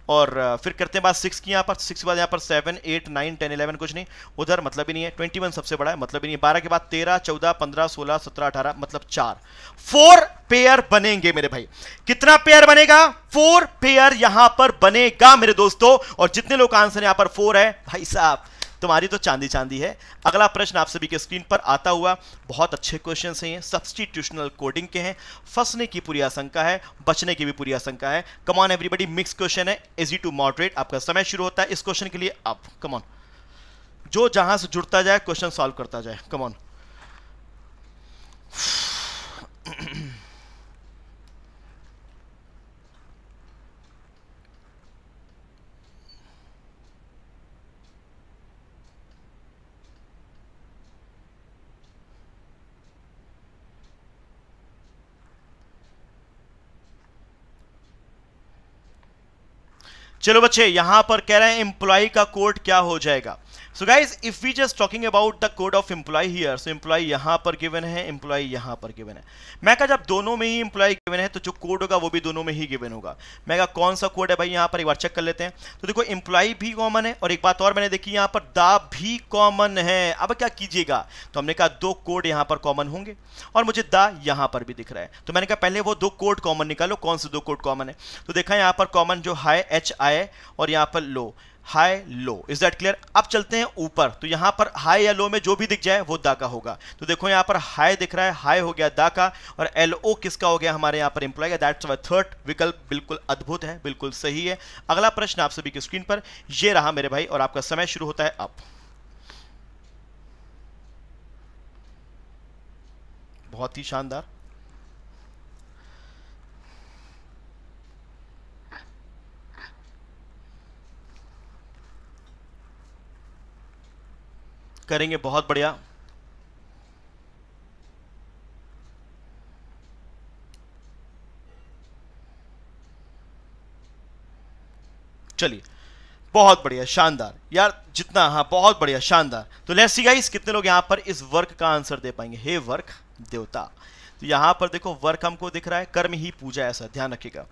Speaker 1: और फिर करते हैं बात सिक्स की यहाँ पर सिक्स के बाद यहाँ पर seven eight nine ten eleven कुछ नहीं उधर मतलब भी नहीं है ट्वेंटी वन सबसे बड़ा है मतलब ही नहीं है बारह के बाद तेरह चौदह पंद्रह सोलह सत्रह अठारह मतलब चार फोर पेयर बनेंगे मेरे भाई कितना पेयर बनेगा फोर पेयर यहां पर बनेगा मेरे दोस्तों और जितने लोग आंसर यहां पर फोर है भाई साहब तुम्हारी तो चांदी चांदी है अगला प्रश्न आप सभी के स्क्रीन पर आता हुआ बहुत अच्छे क्वेश्चन हैं सब्सटीट्यूशनल कोडिंग के हैं फंसने की पूरी आशंका है बचने की भी पूरी आशंका है कमॉन एवरीबडी मिक्स क्वेश्चन है इजी टू मॉडरेट आपका समय शुरू होता है इस क्वेश्चन के लिए आप कमॉन जो जहां से जुड़ता जाए क्वेश्चन सॉल्व करता जाए कमॉन चलो बच्चे यहां पर कह रहे हैं इंप्लाई का कोर्ट क्या हो जाएगा so guys if we just talking about the code of employ here so employ यहां पर गिवन है एम्प्लॉय यहां पर गिवन है मैं कहा जब दोनों में ही एम्प्लॉय गिवन है तो जो कोड होगा वो भी दोनों में ही गिवन होगा मैं कहा कौन सा कोड है भाई यहां पर एक बार चेक कर लेते हैं तो देखो एम्प्लॉय भी कॉमन है और एक बात और मैंने देखी यहां पर द भी कॉमन है अब क्या कीजिएगा तो हमने कहा दो कोड यहां पर कॉमन होंगे और मुझे द यहां पर भी दिख रहा है तो मैंने कहा पहले वो दो कोड कॉमन निकालो कौन से दो कोड कॉमन है तो देखा यहां पर कॉमन जो हाई एच आई और यहां पर low high low is that clear अब चलते हैं ऊपर तो यहां पर हाई या लो में जो भी दिख जाए वो दा का होगा तो देखो यहां पर हाई दिख रहा है हाई हो गया दा का और एल ओ किसका हो गया हमारे यहां पर इंप्लॉय का दैट्स अवर थर्ड विकल्प बिल्कुल अद्भुत है बिल्कुल सही है अगला प्रश्न आप सभी की स्क्रीन पर यह रहा मेरे भाई और आपका समय शुरू होता है अब बहुत ही शानदार करेंगे बहुत बढ़िया चलिए बहुत बढ़िया शानदार यार जितना हाँ बहुत बढ़िया शानदार तो लेट्स सी गाइस कितने लोग यहां पर इस वर्क का आंसर दे पाएंगे हे वर्क देवता तो यहां पर देखो वर्क हमको दिख रहा है कर्म ही पूजा ऐसा ध्यान रखिएगा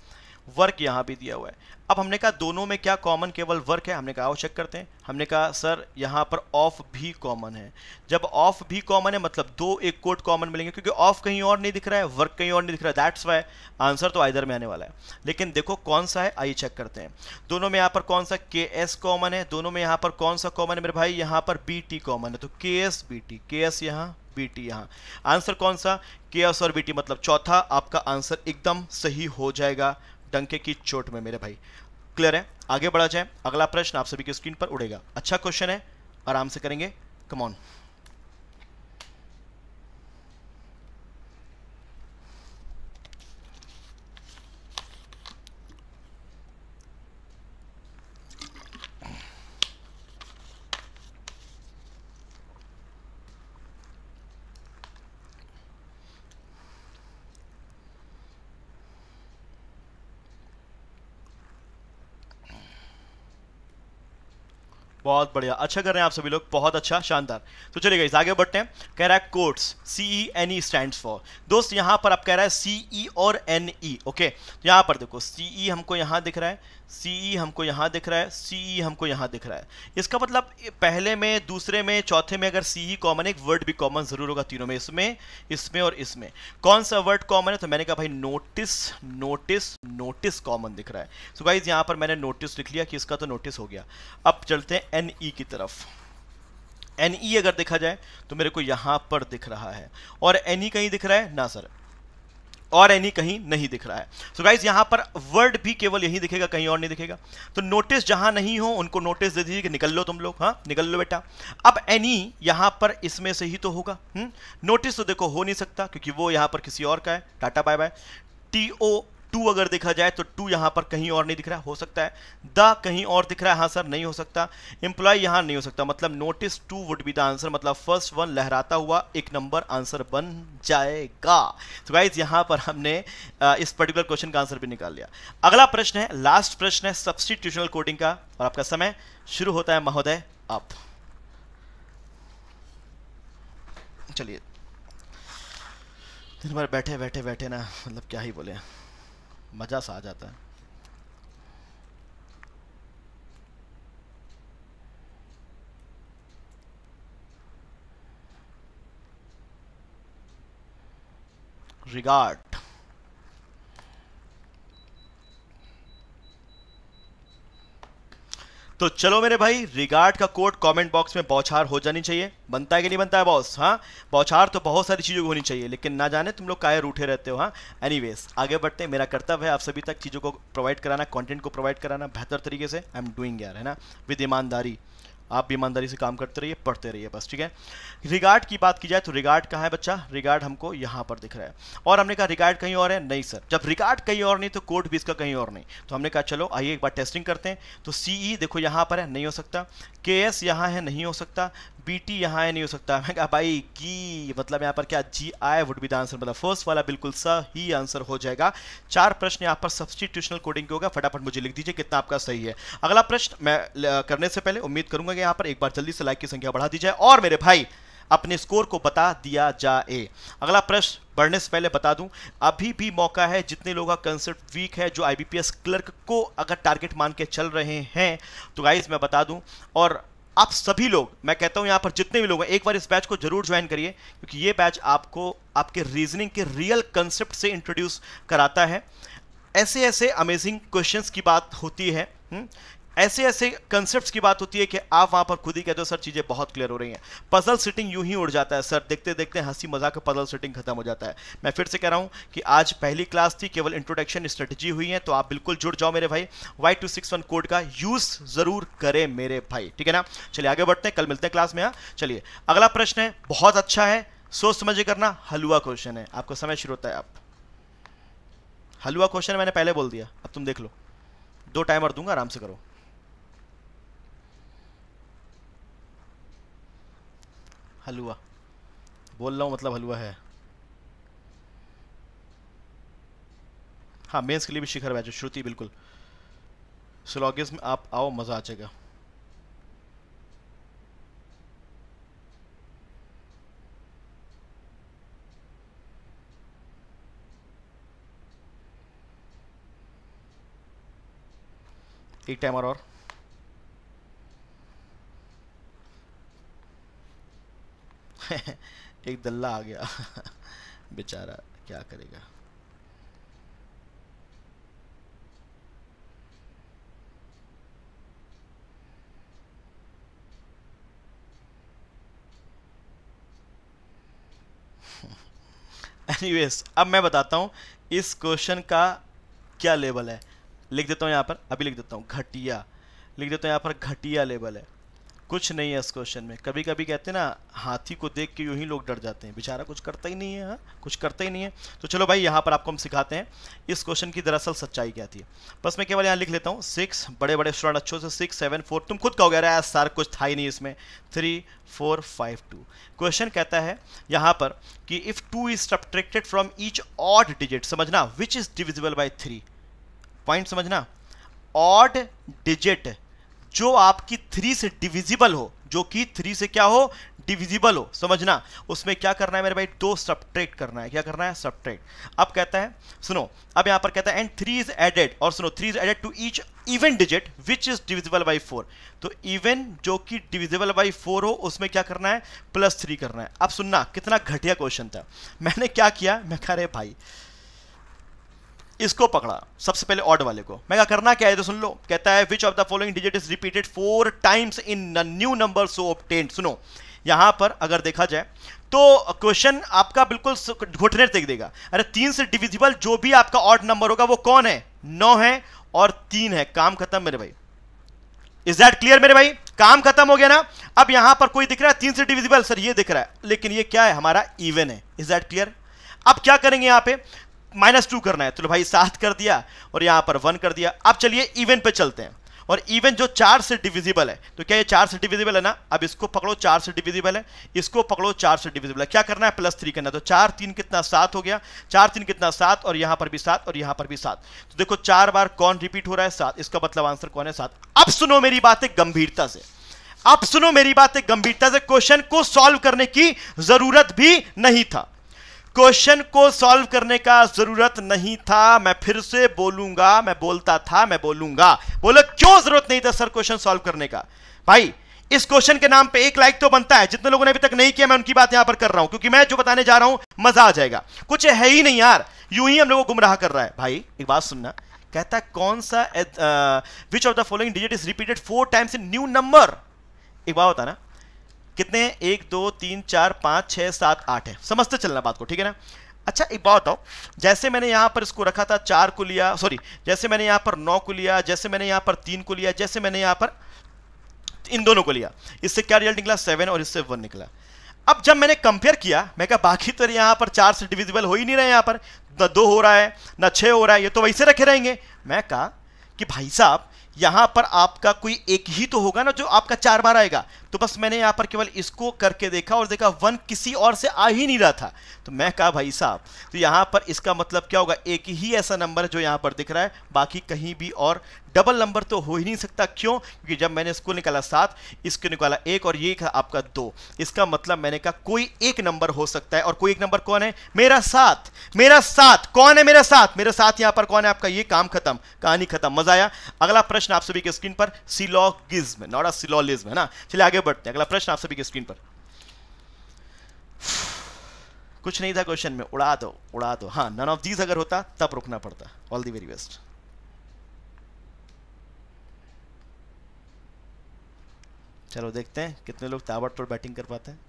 Speaker 1: वर्क यहाँ भी दिया हुआ है अब हमने कहा दोनों में क्या कॉमन केवल वर्क है हमने कहा आओ चेक करते हैं हमने कहा सर यहाँ पर ऑफ भी कॉमन है जब ऑफ भी कॉमन है मतलब दो एक कोट कॉमन मिलेंगे क्योंकि ऑफ कहीं और नहीं दिख रहा है वर्क कहीं और नहीं दिख रहा है दैट्स वाई आंसर तो आइधर में आने वाला है लेकिन देखो कौन सा है आइए चेक करते हैं दोनों में यहाँ पर कौन सा के एस कॉमन है दोनों में यहाँ पर कौन सा कॉमन है मेरे भाई यहाँ पर बी टी कॉमन है तो K S B T K S यहाँ बी टी यहाँ आंसर कौन सा के एस और बी टी मतलब चौथा आपका आंसर एकदम सही हो जाएगा डंके की चोट में मेरे भाई क्लियर है आगे बढ़ा जाए अगला प्रश्न आप सभी की स्क्रीन पर उड़ेगा अच्छा क्वेश्चन है आराम से करेंगे कमॉन बहुत बढ़िया अच्छा कर रहे हैं आप सभी लोग बहुत अच्छा शानदार तो चलिए गाइस आगे बढ़ते हैं कह रहा है codes C E N E stand for दोस्त यहाँ पर आप कह रहा है सी ई e और एन ई ओके यहाँ पर देखो सी ई e हमको यहाँ दिख रहा है सी ई e हमको यहाँ दिख रहा है सी ई e हमको यहाँ दिख रहा है इसका मतलब पहले में दूसरे में चौथे में अगर सी ई कॉमन एक वर्ड भी कॉमन ज़रूर होगा तीनों में इसमें इसमें और इसमें कौन सा वर्ड कॉमन है तो मैंने कहा भाई नोटिस नोटिस नोटिस कॉमन दिख रहा है सो गाइज यहाँ पर मैंने नोटिस लिख लिया कि इसका तो नोटिस हो गया अब चलते हैं एन ई e की तरफ एन ई अगर देखा जाए तो मेरे को यहाँ पर दिख रहा है और एन ई कहीं दिख रहा है ना सर और एनी कहीं नहीं दिख रहा है सो so गाइज यहां पर वर्ड भी केवल यही दिखेगा कहीं और नहीं दिखेगा तो नोटिस जहां नहीं हो उनको नोटिस दे दीजिए कि निकल लो तुम लोग हाँ निकल लो बेटा अब एनी यहां पर इसमें से ही तो होगा नोटिस हम्म। तो देखो हो नहीं सकता क्योंकि वो यहां पर किसी और का है tata bye bye T O two अगर देखा जाए तो टू यहां पर कहीं और नहीं दिख रहा हो सकता है द कहीं और दिख रहा है हाँ सर नहीं हो सकता एम्प्लॉय यहां नहीं हो सकता मतलब notice two would be the answer मतलब फर्स्ट वन लहराता हुआ एक नंबर आंसर बन जाएगा तो गाइज यहां पर हमने इस पर्टिकुलर क्वेश्चन का आंसर भी निकाल लिया अगला प्रश्न है लास्ट प्रश्न है सब्सटीट्यूशनल कोडिंग का और आपका समय शुरू होता है महोदय आप चलिए दिन भर बैठे बैठे बैठे ना मतलब क्या ही बोले मज़ा सा आ जाता है रिगार्ड तो चलो मेरे भाई रिगार्ड का कोड कमेंट बॉक्स में बौछार हो जानी चाहिए बनता है कि नहीं बनता है बॉस हाँ बौछार तो बहुत सारी चीज़ों को होनी चाहिए लेकिन ना जाने तुम लोग कायर रूठे रहते हो हाँ एनीवेज आगे बढ़ते हैं मेरा कर्तव्य है आप सभी तक चीज़ों को प्रोवाइड कराना कंटेंट को प्रोवाइड कराना बेहतर तरीके से आई एम डूइंग यार है ना विद ईमानदारी आप ईमानदारी से काम करते रहिए पढ़ते रहिए बस ठीक है रिगार्ड की बात की जाए तो रिगार्ड कहाँ है बच्चा रिगार्ड हमको यहाँ पर दिख रहा है और हमने कहा रिगार्ड कहीं और है नहीं सर जब रिगार्ड कहीं और नहीं तो कोर्ट भी इसका कहीं और नहीं तो हमने कहा चलो आइए एक बार टेस्टिंग करते हैं तो सी e देखो यहाँ पर है नहीं हो सकता के एस यहाँ है नहीं हो सकता बी टी यहाँ नहीं हो सकता मैं कहा भाई की मतलब यहाँ पर क्या G I would be the answer मतलब फर्स्ट वाला बिल्कुल सही आंसर हो जाएगा चार प्रश्न यहाँ पर सब्सटीट्यूशनल कोडिंग के होगा फटाफट मुझे लिख दीजिए कितना आपका सही है अगला प्रश्न मैं करने से पहले उम्मीद करूंगा कि यहाँ पर एक बार जल्दी से लाइक की संख्या बढ़ा दी जाए और मेरे भाई अपने स्कोर को बता दिया जाए अगला प्रश्न बढ़ने से पहले बता दूं अभी भी मौका है जितने लोग का कंसर्ट वीक है जो आईबीपीएस क्लर्क को अगर टारगेट मान के चल रहे हैं तो गाइज मैं बता दूं और आप सभी लोग मैं कहता हूं यहां पर जितने भी लोग हैं एक बार इस बैच को जरूर ज्वाइन करिए क्योंकि ये बैच आपको आपके रीजनिंग के रियल कंसेप्ट से इंट्रोड्यूस कराता है ऐसे ऐसे अमेजिंग क्वेश्चंस की बात होती है हम्म, ऐसे ऐसे कंसेप्ट की बात होती है कि आप वहां पर खुद ही कहते हो सर चीजें बहुत क्लियर हो रही हैं पजल सिटिंग यूं ही उड़ जाता है सर देखते देखते हंसी मजाक पजल सिटिंग खत्म हो जाता है मैं फिर से कह रहा हूं कि आज पहली क्लास थी केवल इंट्रोडक्शन स्ट्रेटेजी हुई है तो आप बिल्कुल जुड़ जाओ मेरे भाई Y two six one code का यूज जरूर करें मेरे भाई ठीक है ना चलिए आगे बढ़ते हैं कल मिलते हैं क्लास में हाँ चलिए अगला प्रश्न है बहुत अच्छा है सोच समझे करना हलुआ क्वेश्चन है आपको समय शुरू होता है आप हलुआ क्वेश्चन मैंने पहले बोल दिया अब तुम देख लो दो टाइमर दूंगा आराम से करो हलवा बोल रहा हूँ मतलब हलवा है हाँ मेंस के लिए भी शिखर बैच श्रुति बिल्कुल स्लॉगिस में आप आओ मज़ा आ जाएगा एक और, और [LAUGHS] एक दल्ला आ गया [LAUGHS] बेचारा क्या करेगा एनीवेज [LAUGHS] अब मैं बताता हूं इस क्वेश्चन का क्या लेवल है लिख देता हूं यहां पर अभी लिख देता हूं घटिया लिख देता हूं यहां पर घटिया लेवल है कुछ नहीं है इस क्वेश्चन में कभी कभी कहते हैं ना हाथी को देख के यूं ही लोग डर जाते हैं बेचारा कुछ करता ही नहीं है हा? कुछ करता ही नहीं है तो चलो भाई यहाँ पर आपको हम सिखाते हैं इस क्वेश्चन की दरअसल सच्चाई क्या थी बस मैं केवल यहाँ लिख लेता हूँ सिक्स बड़े बड़े स्टूडेंट अच्छों से सिक्स सेवन फोर तुम खुद कहोगे अरे सर कुछ था ही नहीं इसमें three four five two question कहता है यहाँ पर कि if two is subtracted from each odd digit समझना which is divisible by three point समझना ऑड डिजिट जो आपकी थ्री से डिविजिबल हो जो कि थ्री से क्या हो डिविजिबल हो समझना उसमें क्या करना है मेरे भाई दो सब्ट्रैक्ट करना है क्या करना है सब्ट्रैक्ट अब कहता है सुनो अब यहां पर कहता है एंड थ्री इज एडेड और सुनो three is added to each even digit which is divisible by four तो इवन जो कि डिविजिबल बाई फोर हो उसमें क्या करना है प्लस थ्री करना है अब सुनना कितना घटिया क्वेश्चन था मैंने क्या किया मैं कह रहे भाई इसको पकड़ा सबसे पहले ऑड वाले को मैं क्या करना क्या है तो सुन लो कहता है which of the following digit is repeated four times in new number so ऑप्टेंट सुनो यहां पर अगर देखा जाए तो क्वेश्चन आपका बिल्कुल घुटने देख देगा अरे तीन से डिविजिबल जो भी आपका ऑड नंबर होगा वो कौन है नौ है और तीन है काम खत्म मेरे भाई इज दैट क्लियर मेरे भाई काम खत्म हो गया ना अब यहां पर कोई दिख रहा है तीन से डिविजिबल सर ये दिख रहा है लेकिन ये क्या है हमारा इवन है इज दैट क्लियर अब क्या करेंगे यहां पे माइनस टू करना है तो भाई सात कर दिया और यहाँ पर वन कर दिया अब चलिए इवन पे चलते हैं और इवन जो चार से डिविजिबल है तो क्या ये चार से डिविजिबल है ना अब इसको पकड़ो चार से डिविजिबल है इसको पकड़ो चार से डिविजिबल है क्या करना है प्लस थ्री करना है तो चार तीन कितना सात हो गया चार तीन कितना सात और यहां पर भी सात और यहां पर भी सात तो देखो चार बार कौन रिपीट हो रहा है सात इसका मतलब आंसर कौन है सात अब सुनो मेरी है गंभीरता से अब सुनो मेरी बात गंभीरता से क्वेश्चन को सॉल्व करने की जरूरत भी नहीं था क्वेश्चन को सॉल्व करने का जरूरत नहीं था मैं फिर से बोलूंगा मैं बोलता था मैं बोलूंगा बोलो क्यों जरूरत नहीं था सर क्वेश्चन सॉल्व करने का भाई इस क्वेश्चन के नाम पे एक लाइक तो बनता है जितने लोगों ने अभी तक नहीं किया मैं उनकी बात यहां पर कर रहा हूं क्योंकि मैं जो बताने जा रहा हूं मजा आ जाएगा कुछ है ही नहीं यार यूं ही हम लोग गुमराह कर रहा है भाई एक बात सुनना कहता है कौन सा which of the following digit is repeated four times in new number एक बात होता ना कितने एक दो तीन चार पाँच छः सात आठ है समझते चलना बात को ठीक है ना अच्छा एक बात बताओ जैसे मैंने यहाँ पर इसको रखा था चार को लिया सॉरी जैसे मैंने यहाँ पर नौ को लिया जैसे मैंने यहाँ पर तीन को लिया जैसे मैंने यहाँ पर इन दोनों को लिया इससे क्या रिजल्ट निकला सेवन और इससे वन निकला अब जब मैंने कंपेयर किया मैं कहा बाकी तो यहाँ पर चार से डिविजिबल हो ही नहीं रहे यहाँ पर ना दो हो रहा है ना छः हो रहा है ये तो वैसे रखे रहेंगे मैं कहा कि भाई साहब यहां पर आपका कोई एक ही तो होगा ना जो आपका चार बार आएगा तो बस मैंने यहां पर केवल इसको करके देखा और देखा वन किसी और से आ ही नहीं रहा था तो मैं कहा भाई साहब तो यहां पर इसका मतलब क्या होगा एक ही ऐसा नंबर जो यहां पर दिख रहा है बाकी कहीं भी और डबल नंबर तो हो ही नहीं सकता क्यों क्योंकि जब मैंने इसको निकाला सात इसको निकाला एक और ये का आपका दो इसका मतलब मैंने कहा कोई एक नंबर हो सकता है और कोई एक नंबर कौन है मेरा साथ मेरा साथ कौन है मेरा साथ मेरे साथ यहां पर कौन है आपका ये काम खत्म कहानी खत्म मजा आया अगला प्रश्न आप सभी के स्क्रीन पर सिलोगिज्म नॉट अ सिलोलिज्म है ना चलिए आगे बढ़ते हैं अगला प्रश्न आप सभी के स्क्रीन पर कुछ नहीं था क्वेश्चन में उड़ा दो उड़ा दो हाँ नन ऑफ दीज अगर होता तब रुकना पड़ता ऑल दी वेरी बेस्ट चलो देखते हैं कितने लोग ताबड़तोड़ बैटिंग कर पाते हैं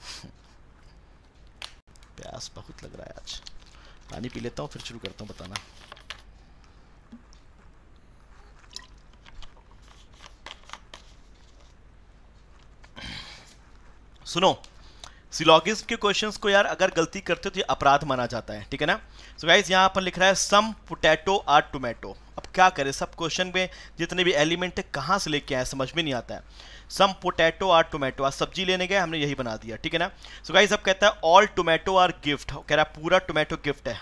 Speaker 1: [LAUGHS] प्यास बहुत लग रहा है आज पानी पी लेता हूँ फिर शुरू करता हूँ बताना [CLEARS THROAT] सुनो सिलॉगिस्म के क्वेश्चंस को यार अगर गलती करते हो तो ये अपराध माना जाता है ठीक है ना सो गाइज यहाँ अपन लिख रहा है सम पोटैटो आर टोमेटो अब क्या करें सब क्वेश्चन में जितने भी एलिमेंट है कहाँ से लेके आए समझ में नहीं आता है सम पोटैटो आर टोमेटो आज सब्जी लेने गए हमने यही बना दिया ठीक है ना सो गाइज अब कहता है ऑल टोमेटो आर गिफ्ट कह रहा है पूरा टोमेटो गिफ्ट है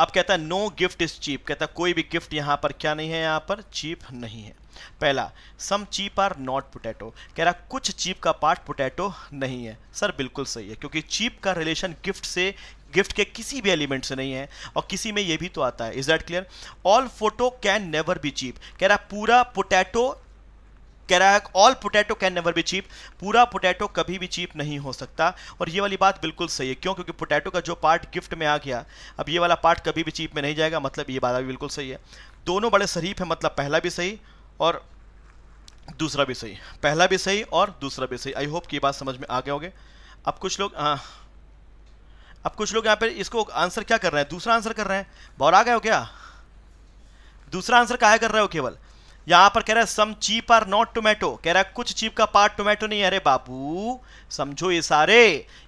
Speaker 1: अब कहता है नो गिफ्ट इज चीप कहता है कोई भी गिफ्ट यहाँ पर क्या नहीं है यहाँ पर चीप नहीं है पहला some cheap are not potato कह रहा कुछ चीप का पार्ट पोटैटो नहीं है सर बिल्कुल सही है क्योंकि चीप का रिलेशन गिफ्ट से गिफ्ट के किसी भी एलिमेंट से नहीं है और किसी में ये भी तो आता है is that clear all photo can never be cheap कह रहा पूरा पोटैटो कह रहा है all potato can never be cheap पूरा पोटैटो कभी भी चीप नहीं हो सकता और ये वाली बात बिल्कुल सही है क्यों क्योंकि पोटैटो का जो पार्ट गिफ्ट में आ गया अब ये वाला पार्ट कभी भी चीप में नहीं जाएगा मतलब ये बात अभी बिल्कुल सही है दोनों बड़े शरीफ हैं मतलब पहला भी सही और दूसरा भी सही पहला भी सही और दूसरा भी सही आई होप कि ये बात समझ में आ गए होंगे अब कुछ लोग आ, हाँ। अब कुछ लोग यहाँ पर इसको आंसर क्या कर रहे हैं दूसरा आंसर कर रहे हैं बहुत आ गए हो क्या दूसरा आंसर क्या कर रहे हो केवल यहां पर कह रहा है some cheap are not tomato कह रहा है कुछ चीप का पार्ट टोमेटो नहीं है अरे बाबू समझो ये सारे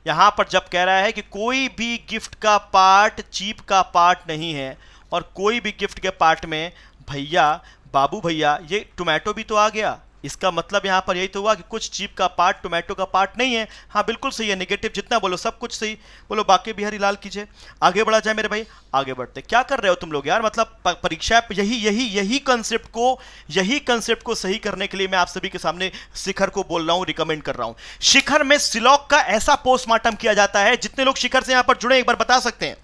Speaker 1: यहां पर जब कह रहा है कि कोई भी गिफ्ट का पार्ट चीप का पार्ट नहीं है और कोई भी गिफ्ट के पार्ट में भैया बाबू भैया ये टोमेटो भी तो आ गया इसका मतलब यहाँ पर यही तो हुआ कि कुछ चीप का पार्ट टोमेटो का पार्ट नहीं है हाँ बिल्कुल सही है निगेटिव जितना बोलो सब कुछ सही बोलो बाकी बिहारी लाल कीजिए आगे बढ़ा जाए मेरे भाई आगे बढ़ते क्या कर रहे हो तुम लोग यार मतलब परीक्षा यही यही यही कंसेप्ट को यही कंसेप्ट को सही करने के लिए मैं आप सभी के सामने शिखर को बोल रहा हूँ रिकमेंड कर रहा हूँ शिखर में सिलॉक का ऐसा पोस्टमार्टम किया जाता है जितने लोग शिखर से यहाँ पर जुड़े एक बार बता सकते हैं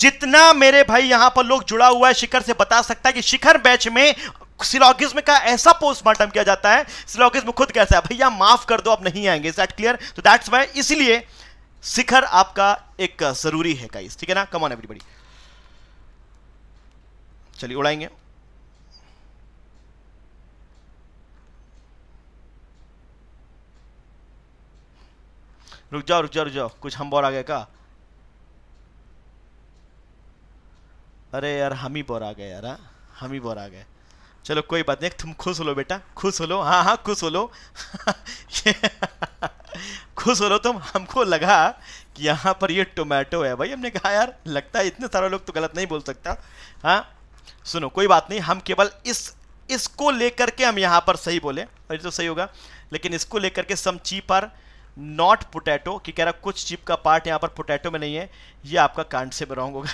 Speaker 1: जितना मेरे भाई यहां पर लोग जुड़ा हुआ है शिखर से बता सकता है कि शिखर बैच में सिलोगिज्म का ऐसा पोस्टमार्टम किया जाता है सिलोगिज्म खुद कैसा है भैया माफ कर दो आप नहीं आएंगे इज दैट क्लियर तो दैट्स वाई इसलिए शिखर आपका एक जरूरी है गाइस ठीक है ना ऑन एवरीबडी चलिए उड़ाएंगे रुक जाओ रुक जाओ रुक जाओ कुछ हम बोर आ गए का अरे यार हम ही बोर आ गए यार हाँ? हम ही बोर आ गए चलो कोई बात नहीं तुम खुश हो लो बेटा खुश हो लो हाँ हाँ खुश हो लो [LAUGHS] खुश हो लो तुम हमको लगा कि यहाँ पर ये टोमेटो है भाई हमने कहा यार लगता है इतने सारे लोग तो गलत नहीं बोल सकता हाँ सुनो कोई बात नहीं हम केवल इस इसको लेकर के हम यहाँ पर सही बोले और ये तो सही होगा लेकिन इसको लेकर के some cheap are not potato कि कह रहा कुछ चीप का पार्ट यहाँ पर पोटैटो में नहीं है ये आपका कांड से रॉन्ग होगा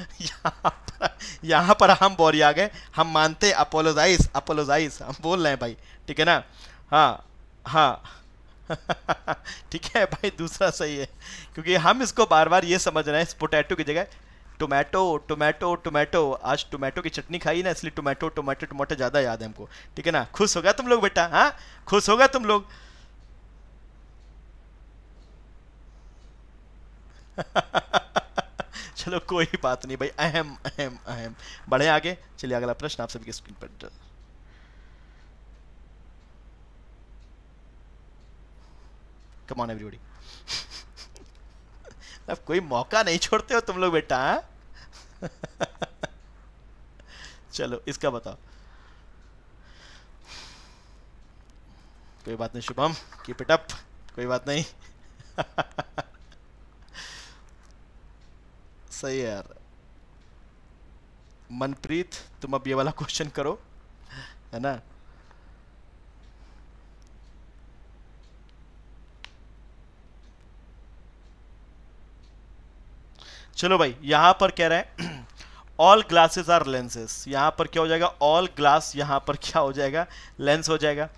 Speaker 1: [LAUGHS] यहाँ पर हम बोरी आ गए हम मानते अपोलोजाइस अपोलोजाइस हम बोल रहे हैं भाई ठीक है ना हाँ हाँ [LAUGHS] ठीक है भाई दूसरा सही है क्योंकि हम इसको बार बार ये समझ रहे हैं पोटैटो की जगह टोमेटो टोमेटो टोमेटो आज टोमेटो की चटनी खाई ना इसलिए टोमेटो टोमेटो टोमेटो ज़्यादा याद है हमको ठीक है ना खुश होगा तुम लोग बेटा हाँ खुश होगा तुम लोग [LAUGHS] चलो कोई बात नहीं भाई अहम अहम अहम बढ़े आगे चलिए अगला प्रश्न आप सभी के स्क्रीन पर कम ऑन [LAUGHS] अब कोई मौका नहीं छोड़ते हो तुम लोग बेटा हाँ? [LAUGHS] चलो इसका बताओ कोई बात नहीं शुभम कीप इट अप कोई बात नहीं [LAUGHS] सही यार मनप्रीत तुम अब ये वाला क्वेश्चन करो है ना चलो भाई यहां पर कह रहे हैं ऑल ग्लासेस आर लेंसेस यहां पर क्या हो जाएगा ऑल ग्लास यहां पर क्या हो जाएगा लेंस हो जाएगा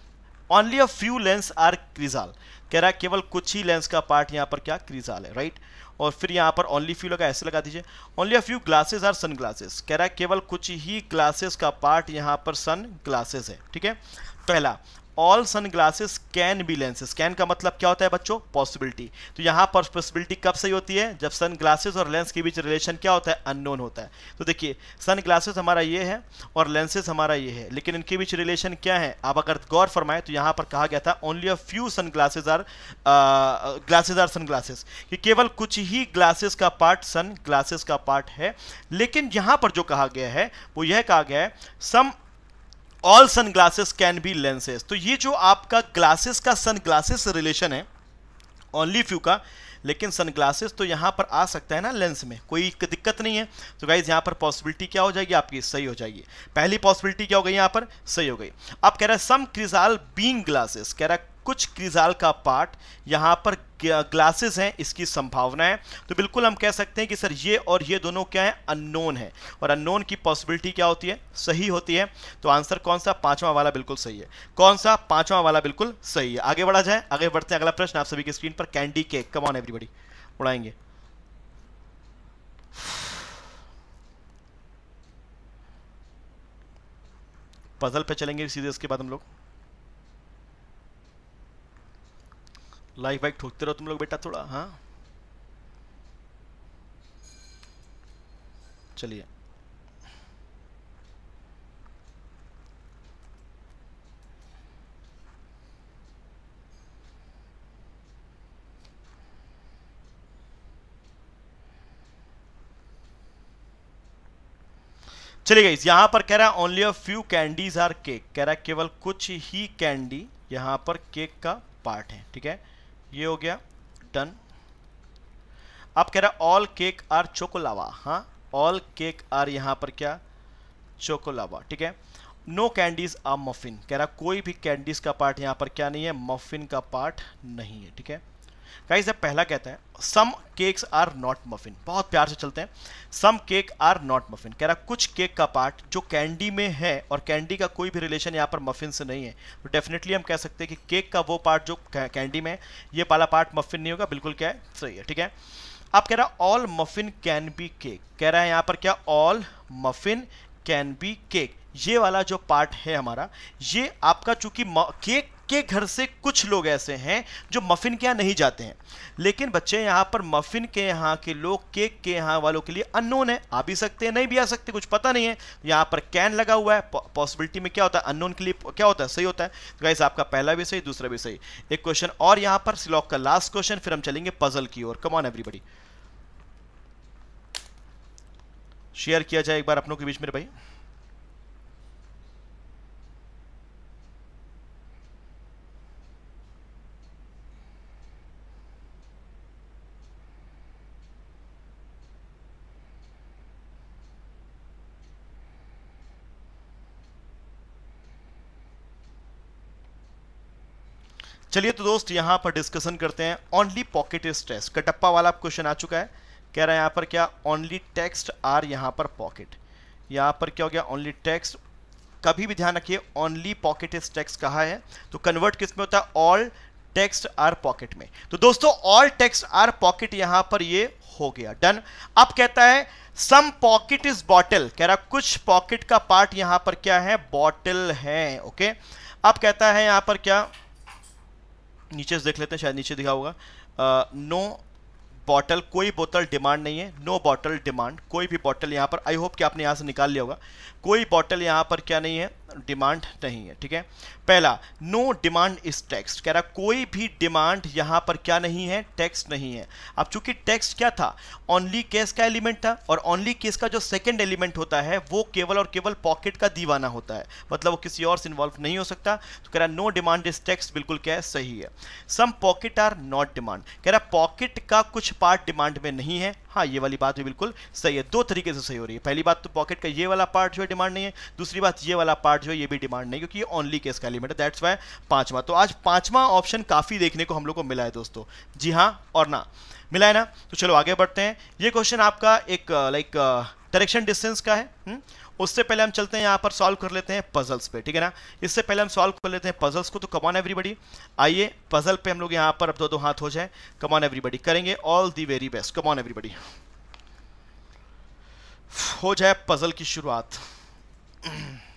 Speaker 1: only a few lens are Crizal कह रहा है केवल कुछ ही लेंस का पार्ट यहां पर क्या क्रिजाल है राइट और फिर यहाँ पर ओनली फ्यू लगा ऐसे लगा दीजिए only a few glasses are sunglasses कह रहा है केवल कुछ ही ग्लासेस का पार्ट यहाँ पर सन ग्लासेज है ठीक है पहला all sunglasses can be lenses can का मतलब क्या होता है बच्चों पॉसिबिलिटी तो यहां पर पॉसिबिलिटी कब सही होती है जब सन ग्लासेस और लेंस के बीच रिलेशन क्या होता है अननोन होता है तो देखिए सन ग्लासेस हमारा ये है और लेंसेज हमारा ये है लेकिन इनके बीच रिलेशन क्या है आप अगर गौर फरमाएं तो यहां पर कहा गया था only a few sunglasses are glasses are sunglasses केवल कुछ ही ग्लासेस का पार्ट सन ग्लासेस का पार्ट है लेकिन यहां पर जो कहा गया है वो यह कहा गया है some all sunglasses can be lenses तो ये जो आपका ग्लासेस का सन ग्लासेस रिलेशन है ओनली फ्यू का लेकिन सन ग्लासेस तो यहाँ पर आ सकता है ना लेंस में कोई दिक्कत नहीं है तो गाइज यहाँ पर पॉसिबिलिटी क्या हो जाएगी आपकी सही हो जाएगी पहली पॉसिबिलिटी क्या हो गई यहाँ पर सही हो गई अब कह रहा है सम क्रिजाल बींग ग्लासेस कह रहा है कुछ क्रिजाल का पार्ट यहाँ पर क्लासेस हैं इसकी संभावना है तो बिल्कुल हम कह सकते हैं कि सर ये और ये दोनों क्या है अननोन है और अननोन की पॉसिबिलिटी क्या होती है सही होती है तो आंसर कौन सा पांचवा वाला बिल्कुल सही है कौन सा पांचवा वाला बिल्कुल सही है आगे बढ़ा जाए आगे बढ़ते हैं अगला प्रश्न आप सभी की स्क्रीन पर candy cake come on everybody उड़ाएंगे पजल पे चलेंगे सीधे उसके बाद हम लोग लाइक वाइक ठोकते रहो तुम लोग बेटा थोड़ा हाँ चलिए चलिए गई यहां पर कह रहा है only a few candies are cake कह रहा है केवल कुछ ही कैंडी यहां पर केक का पार्ट है ठीक है ये हो गया डन आप कह रहा ऑल केक आर चोकोलावा हाँ ऑल केक आर यहां पर क्या चोकोलावा ठीक है नो कैंडीज आ मफिन कह रहा कोई भी कैंडीज का पार्ट यहां पर क्या नहीं है मफिन का पार्ट नहीं है ठीक है गाइस जब पहला कहता है some cakes are not muffin बहुत प्यार से चलते हैं some cake are not muffin कह रहा कुछ केक का पार्ट जो कैंडी में है और कैंडी का कोई भी रिलेशन यहाँ पर मफिन से नहीं है तो डेफिनेटली हम कह सकते हैं कि केक का वो पार्ट जो कैंडी में है ये पाला पार्ट मफिन नहीं होगा बिल्कुल क्या है सही है ठीक है आप कह रहा all muffin can be cake कह रहा है यहाँ पर क्या all muffin can be cake ये वाला जो पार्ट है हमारा ये आपका चूंकि केक के घर से कुछ लोग ऐसे हैं जो मफ़िन के यहाँ नहीं जाते हैं लेकिन बच्चे यहाँ पर मफ़िन के यहाँ के लोग केक के यहाँ वालों के लिए अननोन है आ भी सकते हैं नहीं भी आ सकते कुछ पता नहीं है यहाँ पर कैन लगा हुआ है पॉसिबिलिटी में क्या होता है अननोन के लिए क्या होता है सही होता है तो गाइस आपका पहला भी सही दूसरा भी सही एक क्वेश्चन और यहाँ पर सिलॉक का लास्ट क्वेश्चन फिर हम चलेंगे पजल की ओर कम ऑन एवरीबडी शेयर किया जाए एक बार अपनों के बीच मेरे भाई चलिए तो दोस्त यहाँ पर डिस्कशन करते हैं ओनली पॉकेट स्ट्रेस कटप्पा वाला क्वेश्चन आ चुका है कह रहा है यहाँ पर क्या ओनली टेक्स्ट आर यहाँ पर पॉकेट यहाँ पर क्या हो गया ओनली टेक्स्ट कभी भी ध्यान रखिए ओनली पॉकेट इज टेक्स कहा है तो कन्वर्ट किस में होता है ऑल टेक्स्ट आर पॉकेट में तो दोस्तों ऑल टेक्स्ट आर पॉकेट यहां पर ये हो गया डन अब कहता है सम पॉकेट इज बॉटल कह रहा कुछ पॉकेट का पार्ट यहां पर क्या है बॉटल है ओके अब कहता है यहां पर क्या नीचे से देख लेते हैं शायद नीचे दिखा होगा नो बॉटल कोई बोतल डिमांड नहीं है नो बॉटल डिमांड कोई भी बॉटल यहाँ पर आई होप कि आपने यहाँ से निकाल लिया होगा कोई बॉटल यहाँ पर क्या नहीं है डिमांड नहीं है ठीक है पहला नो डिमांड इस टेक्स्ट कह रहा कोई भी डिमांड यहां पर क्या नहीं है टेक्स्ट नहीं है अब चूंकि टेक्स्ट क्या था ओनली केस का एलिमेंट था और ओनली केस का जो सेकेंड एलिमेंट होता है वो केवल और केवल पॉकेट का दीवाना होता है मतलब वो किसी और से इन्वॉल्व नहीं हो सकता तो कह रहा नो डिमांड इस टेक्स्ट बिल्कुल क्या है सही है some pocket are not demand कह रहा पॉकेट का कुछ पार्ट डिमांड में नहीं है हाँ ये वाली बात भी बिल्कुल सही है दो तरीके से सही हो रही है पहली बात तो पॉकेट का ये वाला पार्ट जो है डिमांड नहीं है दूसरी बात ये वाला पार्ट जो है ये भी डिमांड नहीं क्योंकि ये ओनली केस का एलिमेंट है दैट्स वाई पांचवा तो आज पांचवा ऑप्शन काफ़ी देखने को हम लोग को मिला है दोस्तों जी हाँ और ना मिला है ना तो चलो आगे बढ़ते हैं ये क्वेश्चन आपका एक लाइक डायरेक्शन डिस्टेंस का है हुँ? हम्म? उससे पहले हम चलते हैं यहाँ पर सॉल्व कर लेते हैं पजल्स पे ठीक है ना इससे पहले हम सॉल्व कर लेते हैं पजल्स को तो कमॉन एवरीबडी आइए पजल पे हम लोग यहाँ पर अब दो दो हाथ हो जाए कमॉन एवरीबडी करेंगे all the very best come on everybody हो जाए पजल की शुरुआत [CLEARS THROAT]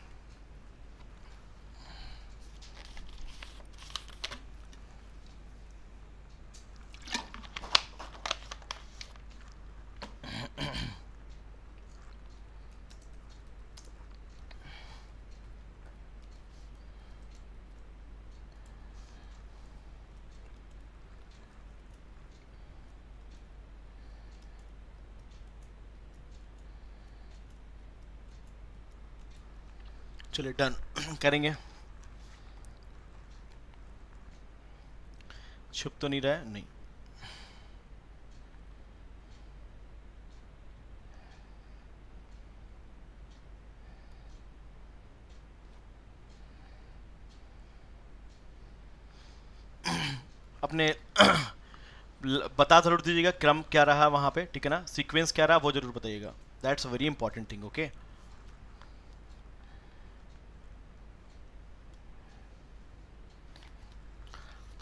Speaker 1: चलिए डन [CLEARS THROAT] करेंगे छुप तो नहीं रहा है नहीं [CLEARS THROAT] अपने [CLEARS THROAT] बता तो जरूर दीजिएगा क्रम क्या रहा वहां पे ठीक है ना सीक्वेंस क्या रहा वो जरूर बताइएगा that's very important thing okay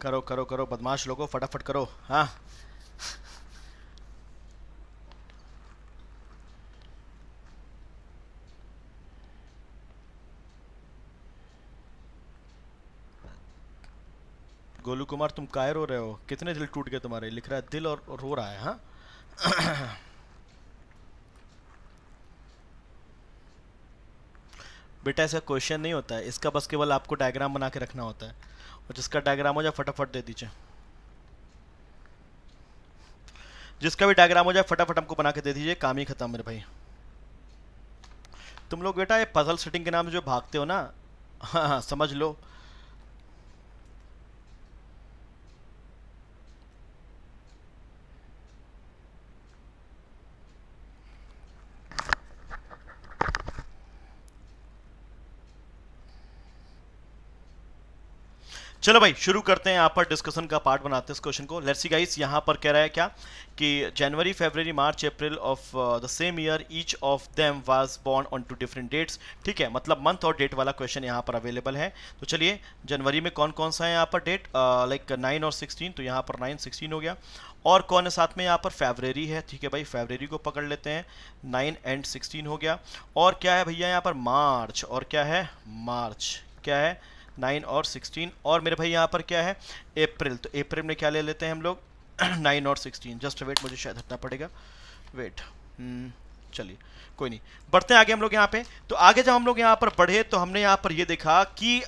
Speaker 1: करो करो करो बदमाश लोगों फटाफट करो हाँ गोलू कुमार तुम काय रो रहे हो कितने दिल टूट गए तुम्हारे लिख रहा है दिल और रो रहा है हाँ बेटा ऐसा क्वेश्चन नहीं होता है इसका बस केवल आपको डायग्राम बना के रखना होता है और जिसका डायग्राम हो जाए फटाफट दे दीजिए जिसका भी डायग्राम हो जाए फटाफट हमको बना के दे दीजिए काम ही खत्म मेरे भाई तुम लोग बेटा ये पजल सेटिंग के नाम जो भागते हो ना हाँ हाँ समझ लो चलो भाई शुरू करते हैं यहाँ पर डिस्कशन का पार्ट बनाते हैं इस क्वेश्चन को लेट्स सी गाइस यहाँ पर कह रहा है क्या कि January February March April of the same year each of them was born on two different dates ठीक है मतलब मंथ और डेट वाला क्वेश्चन यहाँ पर अवेलेबल है तो चलिए जनवरी में कौन कौन सा है यहाँ पर डेट लाइक नाइन और सिक्सटीन तो यहाँ पर नाइन सिक्सटीन हो गया और कौन है साथ में यहाँ पर फेबररी है ठीक है भाई फेबररी को पकड़ लेते हैं नाइन एंड सिक्सटीन हो गया और क्या है भैया यहाँ पर मार्च और क्या है मार्च क्या है नाइन और सिक्सटीन और मेरे भाई यहाँ पर क्या है अप्रैल तो अप्रैल में क्या ले लेते हैं हम लोग [CLEARS THROAT] नाइन और सिक्सटीन जस्ट वेट मुझे शायद हटना पड़ेगा वेट हम्म, चलिए कोई नहीं बढ़ते हैं आगे हम लोग यहाँ पे तो आगे जब हम लोग यहाँ पर बढ़े तो हमने यहाँ पर ये देखा कि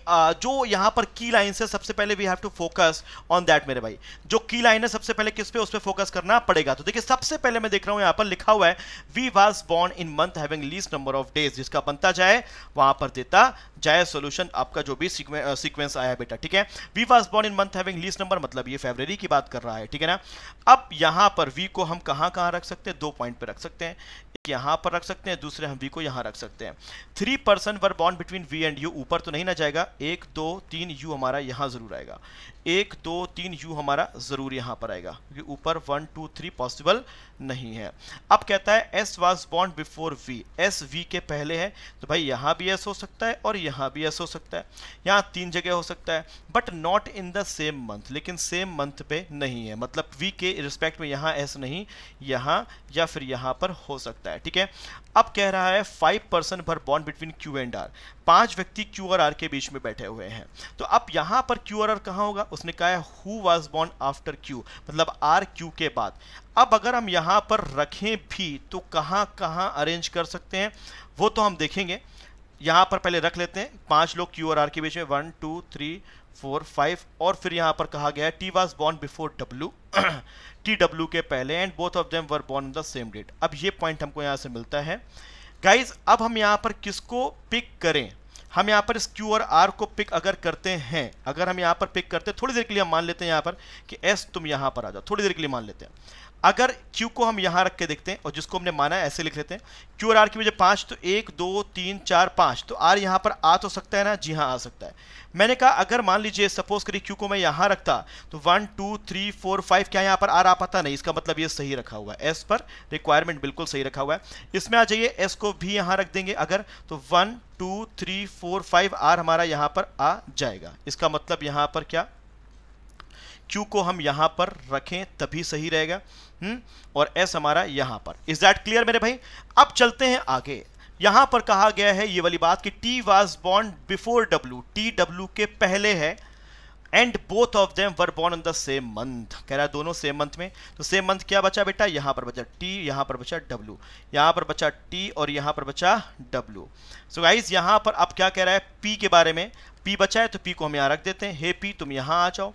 Speaker 1: जो यहाँ पर की लाइन्स है सबसे पहले we have to focus on that मेरे भाई जो की लाइन है सबसे पहले किस पे उस पर फोकस करना पड़ेगा तो देखिए सबसे पहले मैं देख रहा हूँ यहाँ पर लिखा हुआ है V was born in month having least number of days जिसका बनता जाए वहाँ पर देता जाए सोल्यूशन आपका जो भी सिक्वेंस आया बेटा ठीक है V was born in month having least number मतलब ये फेबररी की बात कर रहा है ठीक है ना अब यहाँ पर वी को हम कहाँ कहाँ रख सकते हैं दो पॉइंट पर रख सकते हैं यहाँ पर रख सकते हैं दूसरे हम वी को यहां रख सकते हैं थ्री पर्सन वर बॉन्ड बिटवीन वी एंड यू ऊपर तो नहीं ना जाएगा एक दो तीन यू हमारा यहाँ ज़रूर आएगा एक दो तीन यू हमारा ज़रूर यहां पर आएगा क्योंकि ऊपर वन टू थ्री पॉसिबल नहीं है अब कहता है एस वाज बॉन्ड बिफोर वी एस वी के पहले है तो भाई यहाँ भी एस हो सकता है और यहाँ भी एस हो सकता है यहाँ तीन जगह हो सकता है but not in the same month लेकिन सेम मंथ पे नहीं है मतलब वी के रिस्पेक्ट में यहाँ एस नहीं यहाँ या फिर यहाँ पर हो सकता है है ठीक है अब कह रहा है फाइव पर्सन भर बॉन्ड बिटवीन क्यू एंड आर पांच व्यक्ति क्यू और आर के बीच में बैठे हुए हैं तो अब यहां पर क्यू और आर कहा होगा उसने कहा है हु वाज बॉन्ड आफ्टर क्यू मतलब आर क्यू के बाद अब अगर हम यहां पर रखें भी तो कहां कहां अरेंज कर सकते हैं वो तो हम देखेंगे यहां पर पहले रख लेते हैं पांच लोग क्यू और आर के बीच में one two three four five और फिर यहाँ पर कहा गया है T was born before W T W के पहले and both of them were born the same date अब ये पॉइंट हमको यहाँ से मिलता है गाइज अब हम यहाँ पर किसको पिक करें हम यहाँ पर इस क्यू और आर को पिक अगर करते हैं अगर हम यहाँ पर पिक करते हैं थोड़ी देर के लिए हम मान लेते हैं यहाँ पर कि एस तुम यहाँ पर आ जाओ थोड़ी देर के लिए मान लेते हैं अगर Q को हम यहाँ रख के देखते हैं और जिसको हमने माना है ऐसे लिख लेते हैं Q और R की वजह पाँच तो एक दो तीन चार पाँच तो R यहाँ पर आ तो सकता है ना जी हाँ आ सकता है मैंने कहा अगर मान लीजिए सपोज करिए Q को मैं यहाँ रखता तो one two three four five क्या यहाँ पर R आ पाता नहीं इसका मतलब ये सही रखा हुआ है S पर रिक्वायरमेंट बिल्कुल सही रखा हुआ है इसमें आ जाइए एस को भी यहाँ रख देंगे अगर तो one two three four five R हमारा यहाँ पर आ जाएगा इसका मतलब यहाँ पर क्या क्यू को हम यहां पर रखें तभी सही रहेगा हम्म और एस हमारा यहां पर इज दैट क्लियर मेरे भाई अब चलते हैं आगे यहां पर कहा गया है ये वाली बात कि T was born before W T W के पहले है and both of them were born in the same month कह रहा है दोनों सेम मंथ में तो सेम मंथ क्या बचा बेटा यहां पर बचा टी यहां पर बचा डब्ल्यू यहां पर बचा टी और यहां पर बचा डब्ल्यू सो गाइज यहां पर अब क्या कह रहा है पी के बारे में पी बचा है तो पी को हम यहां रख देते हैं हे पी तुम यहां आ जाओ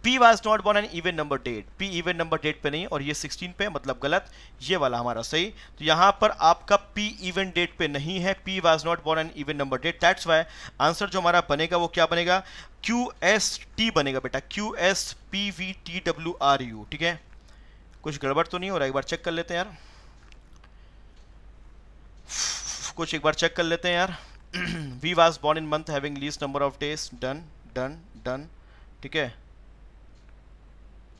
Speaker 1: P was not born an even number date. P even number date पे नहीं और ये 16 पे मतलब गलत ये वाला हमारा सही तो यहाँ पर आपका P even date पे नहीं है P was not born an even number date. That's why answer जो हमारा बनेगा वो क्या बनेगा Q S T बनेगा बेटा Q S P V T W R U ठीक है कुछ गड़बड़ तो नहीं हो रहा एक बार चेक कर लेते हैं यार कुछ एक बार चेक कर लेते हैं यार V was born in month having least number of days done done done ठीक है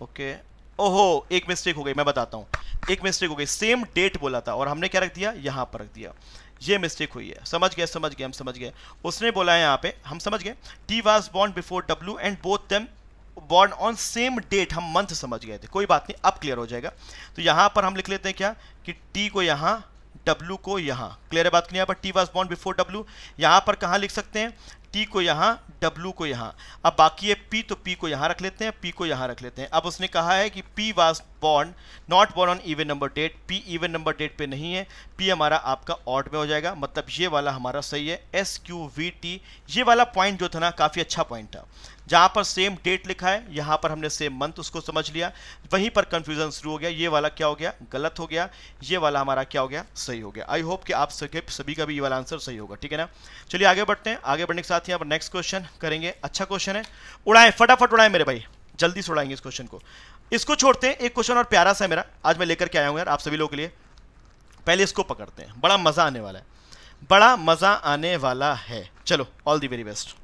Speaker 1: ओके ओहो एक मिस्टेक हो गई मैं बताता हूँ एक मिस्टेक हो गई सेम डेट बोला था और हमने क्या रख दिया यहाँ पर रख दिया ये मिस्टेक हुई है समझ गए समझ गए हम समझ गए उसने बोला है यहाँ पे हम समझ गए टी वॉज बॉन्ड before W and both them bond on same date हम मंथ समझ गए थे कोई बात नहीं अब क्लियर हो जाएगा तो यहाँ पर हम लिख लेते हैं क्या कि टी को यहाँ डब्ल्यू को यहाँ क्लियर है बात नहीं यहाँ पर टी वॉज बॉन्ड बिफोर डब्ल्यू यहाँ पर कहाँ लिख सकते हैं टी को यहाँ डब्लू को यहाँ अब बाकी है पी तो पी को यहाँ रख लेते हैं पी को यहाँ रख लेते हैं अब उसने कहा है कि P was born not born on even number date P even number date पे नहीं है पी हमारा आपका ऑट में हो जाएगा मतलब ये वाला हमारा सही है एस क्यू वी टी ये वाला पॉइंट जो था ना काफ़ी अच्छा पॉइंट था जहां पर सेम डेट लिखा है यहां पर हमने सेम मंथ उसको समझ लिया वहीं पर कंफ्यूजन शुरू हो गया ये वाला क्या हो गया गलत हो गया ये वाला हमारा क्या हो गया सही हो गया आई होप कि आप सके सभी का भी ये वाला आंसर सही होगा ठीक है ना चलिए आगे बढ़ते हैं आगे बढ़ने के साथ ही यहाँ पर नेक्स्ट क्वेश्चन करेंगे अच्छा क्वेश्चन है उड़ाएं फटाफट उड़ाएं मेरे भाई जल्दी से उड़ाएंगे इस क्वेश्चन को इसको छोड़ते हैं एक क्वेश्चन और प्यारा सा मेरा आज मैं लेकर के आया हूँ यार आप सभी लोगों के लिए पहले इसको पकड़ते हैं बड़ा मज़ा आने वाला है बड़ा मज़ा आने वाला है चलो ऑल दी वेरी बेस्ट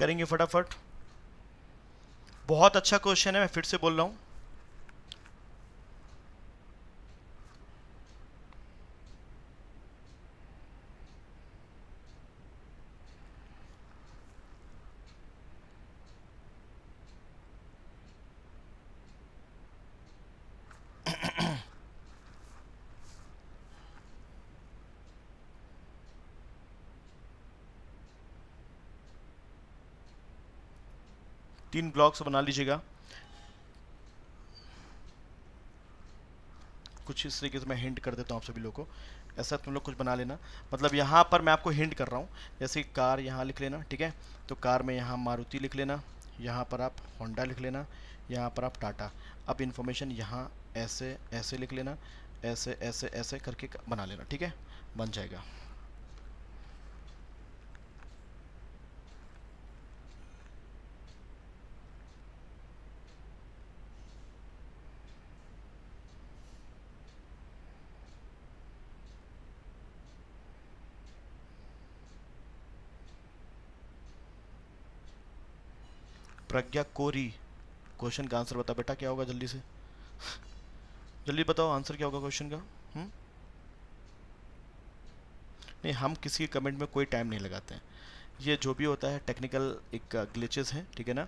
Speaker 1: करेंगे फटाफट बहुत अच्छा क्वेश्चन है मैं फिर से बोल रहा हूँ तीन ब्लॉक्स बना लीजिएगा कुछ इस तरीके से मैं हिंट कर देता हूँ आप सभी लोगों को ऐसा तुम लोग कुछ बना लेना मतलब यहाँ पर मैं आपको हिंट कर रहा हूँ जैसे कार यहाँ लिख लेना ठीक है तो कार में यहाँ मारुति लिख लेना यहाँ पर आप होंडा लिख लेना यहाँ पर आप टाटा अब इन्फॉर्मेशन यहाँ ऐसे ऐसे लिख लेना ऐसे ऐसे ऐसे करके बना लेना ठीक है बन जाएगा प्रज्ञा कोरी क्वेश्चन का आंसर बता बेटा क्या होगा जल्दी से जल्दी बताओ आंसर क्या होगा क्वेश्चन का हुँ? हम्म? नहीं हम किसी के कमेंट में कोई टाइम नहीं लगाते हैं ये जो भी होता है टेक्निकल एक ग्लिचेस uh, हैं ठीक है ना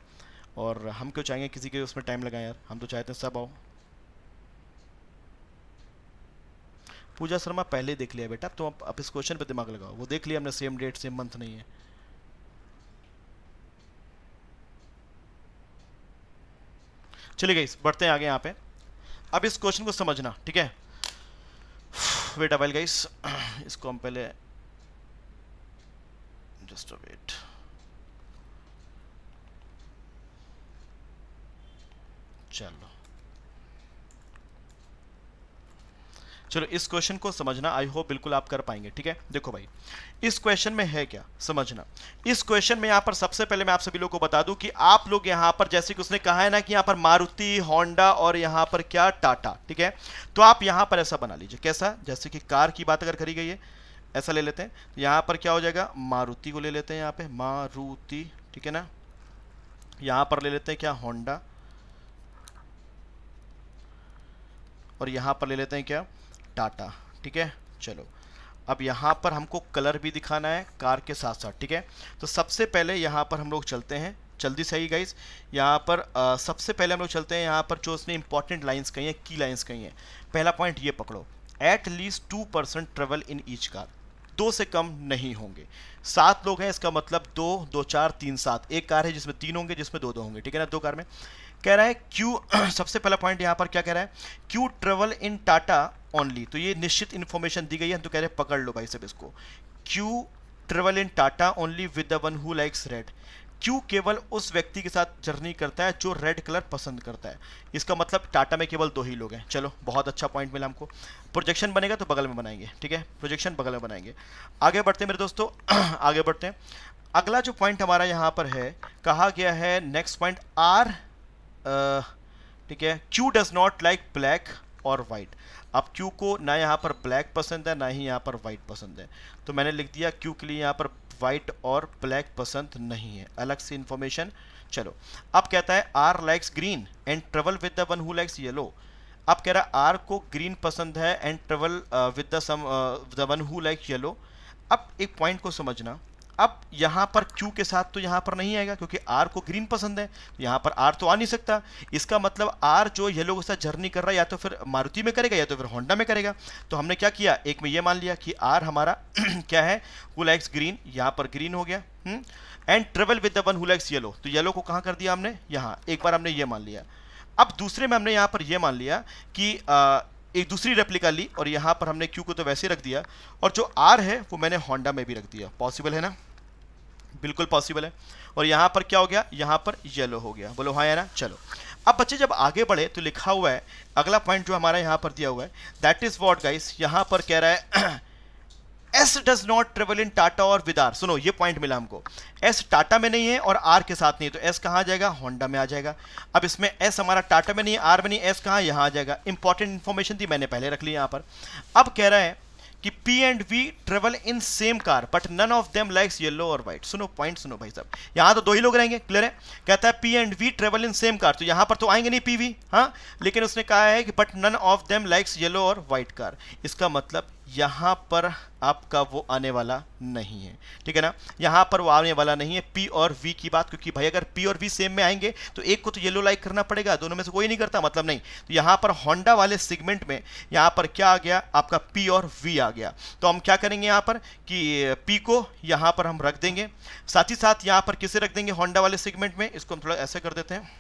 Speaker 1: और हम क्यों चाहेंगे किसी के उसमें टाइम लगाएं यार हम तो चाहते हैं सब आओ पूजा शर्मा पहले देख लिया बेटा तो आप, इस क्वेश्चन पर दिमाग लगाओ वो देख लिया हमने सेम डेट सेम मंथ नहीं है चलिए गई बढ़ते हैं आगे यहाँ पे अब इस क्वेश्चन को समझना ठीक है वेट अवेल गाइस इसको हम पहले जस्ट वेट चलो चलो इस क्वेश्चन को समझना आई होप बिल्कुल आप कर पाएंगे ठीक है देखो भाई इस क्वेश्चन में है क्या समझना इस क्वेश्चन में यहां पर सबसे पहले मैं आप सभी लोगों को बता दूं कि आप लोग यहां पर जैसे कि उसने कहा है ना कि यहां पर मारुति होंडा और यहां पर क्या टाटा ठीक है तो आप यहां पर ऐसा बना लीजिए कैसा जैसे कि कार की बात अगर करी गई है ऐसा ले लेते हैं यहां पर क्या हो जाएगा मारुति को ले लेते हैं यहां पर मारुति ठीक है ना यहां पर ले लेते हैं क्या होंडा और यहां पर ले लेते हैं क्या टाटा ठीक है चलो अब यहाँ पर हमको कलर भी दिखाना है कार के साथ साथ ठीक है तो सबसे पहले यहाँ पर हम लोग चलते हैं जल्दी सही गाइज यहाँ पर आ, सबसे पहले हम लोग चलते हैं यहाँ पर जो उसने इंपॉर्टेंट लाइन्स कही हैं की लाइन्स कही हैं पहला पॉइंट ये पकड़ो at least two persons travel in each car दो से कम नहीं होंगे सात लोग हैं इसका मतलब दो दो चार तीन सात एक कार है जिसमें तीन होंगे जिसमें दो दो होंगे ठीक है ना दो कार में कह रहा है क्यू [CLEARS THROAT] सबसे पहला पॉइंट यहाँ पर क्या कह रहा है Q travel in Tata only तो ये निश्चित इन्फॉर्मेशन दी गई है हम तो कह रहे हैं पकड़ लो भाई सब इसको Q travel in Tata only with the one who likes red Q केवल उस व्यक्ति के साथ जर्नी करता है जो रेड कलर पसंद करता है इसका मतलब टाटा में केवल दो ही लोग हैं चलो बहुत अच्छा पॉइंट मिला हमको प्रोजेक्शन बनेगा तो बगल में बनाएंगे ठीक है प्रोजेक्शन बगल में बनाएंगे आगे बढ़ते हैं मेरे दोस्तों [CLEARS THROAT] आगे बढ़ते हैं अगला जो पॉइंट हमारा यहाँ पर है कहा गया है नेक्स्ट पॉइंट आर ठीक है Q does not like black और वाइट अब क्यू को ना यहाँ पर ब्लैक पसंद है ना ही यहाँ पर वाइट पसंद है तो मैंने लिख दिया क्यू के लिए यहाँ पर वाइट और ब्लैक पसंद नहीं है अलग से इन्फॉर्मेशन चलो अब कहता है R likes green and travel with the one who likes yellow अब कह रहा है आर को ग्रीन पसंद है and travel with the one who like yellow अब एक पॉइंट को समझना अब यहाँ पर Q के साथ तो यहाँ पर नहीं आएगा क्योंकि R को ग्रीन पसंद है यहाँ पर R तो आ नहीं सकता इसका मतलब R जो येलो के साथ जर्नी कर रहा है या तो फिर मारुति में करेगा या तो फिर होंडा में करेगा तो हमने क्या किया एक में ये मान लिया कि R हमारा [CLEARS THROAT] क्या है हु लाइक्स ग्रीन यहाँ पर ग्रीन हो गया and travel with the one who likes yellow तो येलो को कहाँ कर दिया हमने यहाँ एक बार हमने ये मान लिया अब दूसरे में हमने यहाँ पर यह मान लिया कि एक दूसरी रेप्लिका ली और यहाँ पर हमने क्यू को तो वैसे रख दिया और जो आर है वो मैंने होंडा में भी रख दिया पॉसिबल है ना बिल्कुल पॉसिबल है और यहाँ पर क्या हो गया यहाँ पर येलो हो गया बोलो हाँ ना चलो अब बच्चे जब आगे बढ़े तो लिखा हुआ है अगला पॉइंट जो हमारा यहाँ पर दिया हुआ है दैट इज़ वॉट गाइस यहाँ पर कह रहा है S does not travel in Tata और विदार सुनो ये पॉइंट मिला हमको एस टाटा में नहीं है और आर के साथ नहीं है तो एस कहाँ आ जाएगा होंडा में आ जाएगा अब इसमें एस हमारा टाटा में नहीं है आर में नहीं एस कहाँ यहाँ आ जाएगा इंपॉर्टेंट इन्फॉर्मेशन थी मैंने पहले रख ली यहाँ पर अब कह रहा है कि P and V travel in same car but none of them likes yellow और व्हाइट सुनो पॉइंट सुनो भाई साहब यहाँ तो दो ही लोग रहेंगे क्लियर है कहता है P and V travel in same car तो यहाँ पर तो आएंगे नहीं पी वी हाँ लेकिन उसने कहा है कि but none of them likes yellow और व्हाइट कार इसका मतलब यहाँ पर आपका वो आने वाला नहीं है ठीक है ना यहाँ पर वो आने वाला नहीं है पी और वी की बात क्योंकि भाई अगर पी और वी सेम में आएंगे तो एक को तो येलो लाइक करना पड़ेगा दोनों में से कोई नहीं करता मतलब नहीं तो यहाँ पर होंडा वाले सेगमेंट में यहाँ पर क्या आ गया आपका पी और वी आ गया तो हम क्या करेंगे यहाँ पर कि पी को यहाँ पर हम रख देंगे साथ ही साथ यहाँ पर किसे रख देंगे होंडा वाले सेगमेंट में इसको हम थोड़ा ऐसे कर देते हैं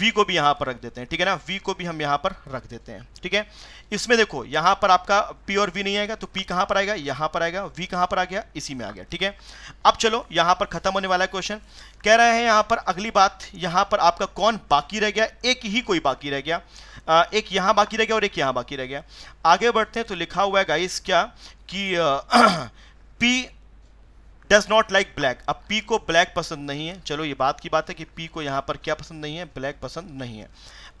Speaker 1: V को भी यहाँ पर रख देते हैं ठीक है ना वी को भी हम यहाँ पर रख देते हैं ठीक है इसमें देखो यहाँ पर आपका पी और वी नहीं आएगा तो पी कहाँ पर आएगा यहाँ पर आएगा वी कहाँ पर आ गया इसी में आ गया ठीक है अब चलो यहाँ पर खत्म होने वाला क्वेश्चन कह रहे हैं यहाँ पर अगली बात यहाँ पर आपका कौन बाकी रह गया एक ही कोई बाकी रह गया एक यहाँ बाकी रह गया और एक यहाँ बाकी रह गया आगे बढ़ते हैं तो लिखा हुआ है गाइस क्या कि P [CLEARS THROAT] does not like black अब पी को ब्लैक पसंद नहीं है चलो ये बात की बात है कि पी को यहाँ पर क्या पसंद नहीं है ब्लैक पसंद नहीं है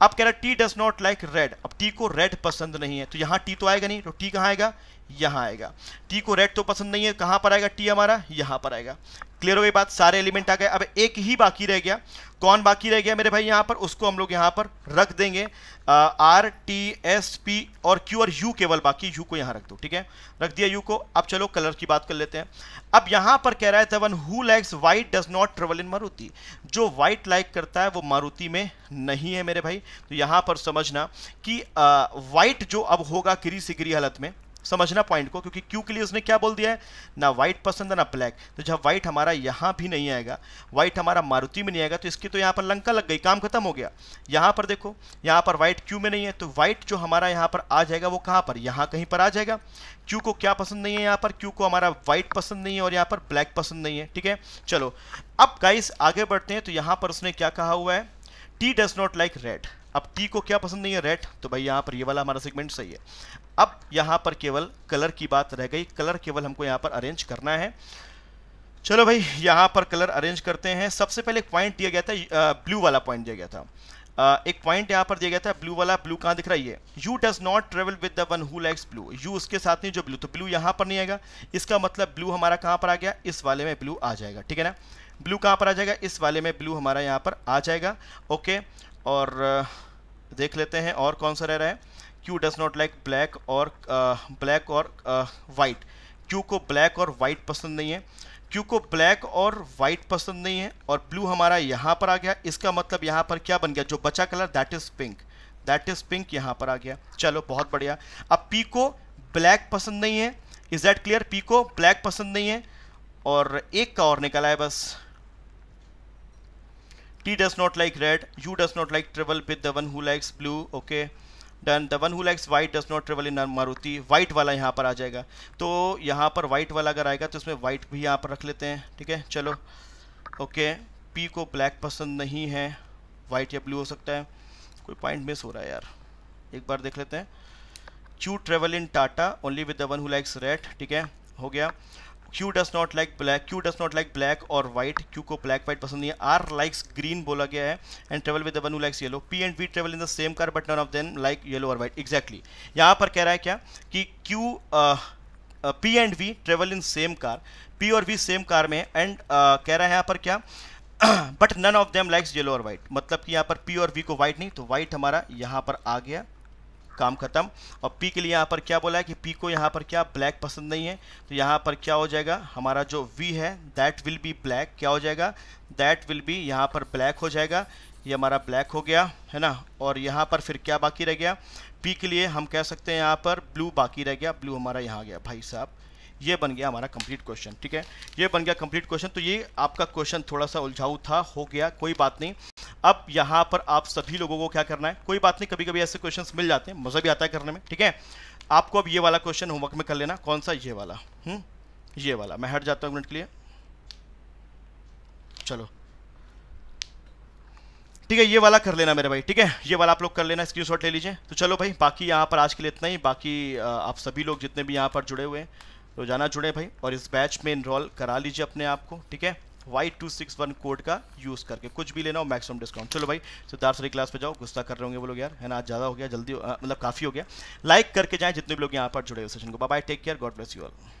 Speaker 1: अब कह रहा है T does not like red अब टी को रेड पसंद नहीं है तो यहाँ टी तो आएगा नहीं तो टी कहाँ आएगा यहाँ आएगा टी को रेड तो पसंद नहीं है कहाँ पर आएगा टी हमारा यहाँ पर आएगा क्लियर हो गई बात सारे एलिमेंट आ गए अब एक ही बाकी रह गया कौन बाकी रह गया मेरे भाई यहाँ पर उसको हम लोग यहाँ पर रख देंगे आर टी एस पी और क्यू और यू केवल बाकी यू को यहाँ रख दो ठीक है रख दिया यू को अब चलो कलर की बात कर लेते हैं अब यहाँ पर कह रहा है the one who likes white does not travel in Maruti जो वाइट लाइक करता है वो मारुति में नहीं है मेरे भाई तो यहाँ पर समझना कि वाइट जो अब होगा गिरी से गिरी हालत में समझना पॉइंट को क्योंकि क्यू के लिए उसने क्या बोल दिया है ना व्हाइट पसंद है ना ब्लैक तो जब व्हाइट हमारा यहाँ भी नहीं आएगा व्हाइट हमारा मारुति में नहीं आएगा तो इसकी तो यहाँ पर लंका लग गई काम खत्म हो गया यहाँ पर देखो यहाँ पर व्हाइट क्यू में नहीं है तो वाइट जो हमारा यहाँ पर आ जाएगा वो कहाँ पर यहाँ कहीं पर आ जाएगा क्यू को क्या पसंद नहीं है यहाँ पर क्यू को हमारा व्हाइट पसंद नहीं है और यहाँ पर ब्लैक पसंद नहीं है ठीक है चलो अब गाइस आगे बढ़ते हैं तो यहाँ पर उसने क्या कहा हुआ है T does not like red अब टी को क्या पसंद नहीं है रेड तो भाई यहाँ पर ये वाला हमारा सेगमेंट सही है अब यहाँ पर केवल कलर की बात रह गई कलर केवल हमको यहाँ पर अरेंज करना है चलो भाई यहाँ पर कलर अरेंज करते हैं सबसे पहले एक पॉइंट दिया गया था ब्लू वाला पॉइंट दिया गया था एक पॉइंट यहाँ पर दिया गया था ब्लू वाला ब्लू कहाँ दिख रहा है U does not travel with the one who likes blue U उसके साथ नहीं जो ब्लू तो ब्लू यहाँ पर नहीं आएगा इसका मतलब ब्लू हमारा कहाँ पर आ गया इस वाले में ब्लू आ जाएगा ठीक है ना ब्लू कहाँ पर आ जाएगा इस वाले में ब्लू हमारा यहाँ पर आ जाएगा ओके और देख लेते हैं और कौन सा रह रहा है Q does not like black और ब्लैक और वाइट क्यू को ब्लैक और वाइट पसंद नहीं है क्यू को ब्लैक और वाइट पसंद नहीं है और ब्लू हमारा यहाँ पर आ गया इसका मतलब यहाँ पर क्या बन गया जो बचा colour that is pink that is pink यहाँ पर आ गया चलो बहुत बढ़िया अब पी को ब्लैक पसंद नहीं है इज दैट क्लियर पी को ब्लैक पसंद नहीं है और एक का और निकला है बस T does not like red U does not like travel with the one who likes blue okay done the one who likes white does not travel in Maruti white वाला यहाँ पर आ जाएगा तो यहाँ पर वाइट वाला अगर आएगा तो इसमें वाइट भी यहाँ पर रख लेते हैं ठीक है चलो ओके पी को ब्लैक पसंद नहीं है वाइट या ब्लू हो सकता है कोई पॉइंट मिस हो रहा है यार एक बार देख लेते हैं Q travel in Tata only with the one who likes red ठीक है हो गया Q does not like black Q does not like black और व्हाइट क्यू को ब्लैक वाइट पसंद नहीं है आर लाइक्स ग्रीन बोला गया है and travel with one likes yellow P and V travel in the same car but none of then like yellow और white exactly यहाँ पर कह रहा है क्या कि Q P and V travel in same car P और V same car में एंड uh, कह रहा है यहाँ पर क्या but none of them likes yellow और व्हाइट मतलब कि यहाँ पर पी और वी को व्हाइट नहीं तो व्हाइट हमारा यहाँ पर आ गया काम ख़त्म और पी के लिए यहाँ पर क्या बोला है कि पी को यहाँ पर क्या ब्लैक पसंद नहीं है तो यहाँ पर क्या हो जाएगा हमारा जो वी है दैट विल बी ब्लैक क्या हो जाएगा दैट विल बी यहाँ पर ब्लैक हो जाएगा ये हमारा ब्लैक हो गया है ना और यहाँ पर फिर क्या बाकी रह गया पी के लिए हम कह सकते हैं यहाँ पर ब्लू बाकी रह गया ब्लू हमारा यहाँ गया भाई साहब ये बन गया हमारा कंप्लीट क्वेश्चन ठीक है ये बन गया कंप्लीट क्वेश्चन तो ये आपका क्वेश्चन थोड़ा सा उलझाऊ था हो गया कोई बात नहीं अब यहाँ पर आप सभी लोगों को क्या करना है कोई बात नहीं कभी कभी ऐसे क्वेश्चन मिल जाते हैं मज़ा भी आता है करने में ठीक है आपको अब ये वाला क्वेश्चन होमवर्क में कर लेना कौन सा ये वाला हुँ? हम्म? ये वाला मैं हट जाता हूँ मिनट के लिए चलो ठीक है ये वाला कर लेना मेरे भाई ठीक है ये वाला आप लोग कर लेना स्क्रीनशॉट ले लीजिए तो चलो भाई बाकी यहाँ पर आज के लिए इतना ही बाकी आप सभी लोग जितने भी यहाँ पर जुड़े हुए हैं रोजाना तो जुड़े भाई और इस बैच में इनरोल करा लीजिए अपने आप को ठीक है Y two six one code का यूज़ करके कुछ भी लेना हो मैक्सिमम डिस्काउंट चलो भाई सिद्धार्थ सारी क्लास पे जाओ गुस्सा कर रहे होंगे वो लोग यार है ना आज ज़्यादा हो गया जल्दी मतलब काफ़ी हो गया लाइक करके जाए जितने भी लोग यहाँ पर जुड़े हुए सेशन को bye take care God bless you all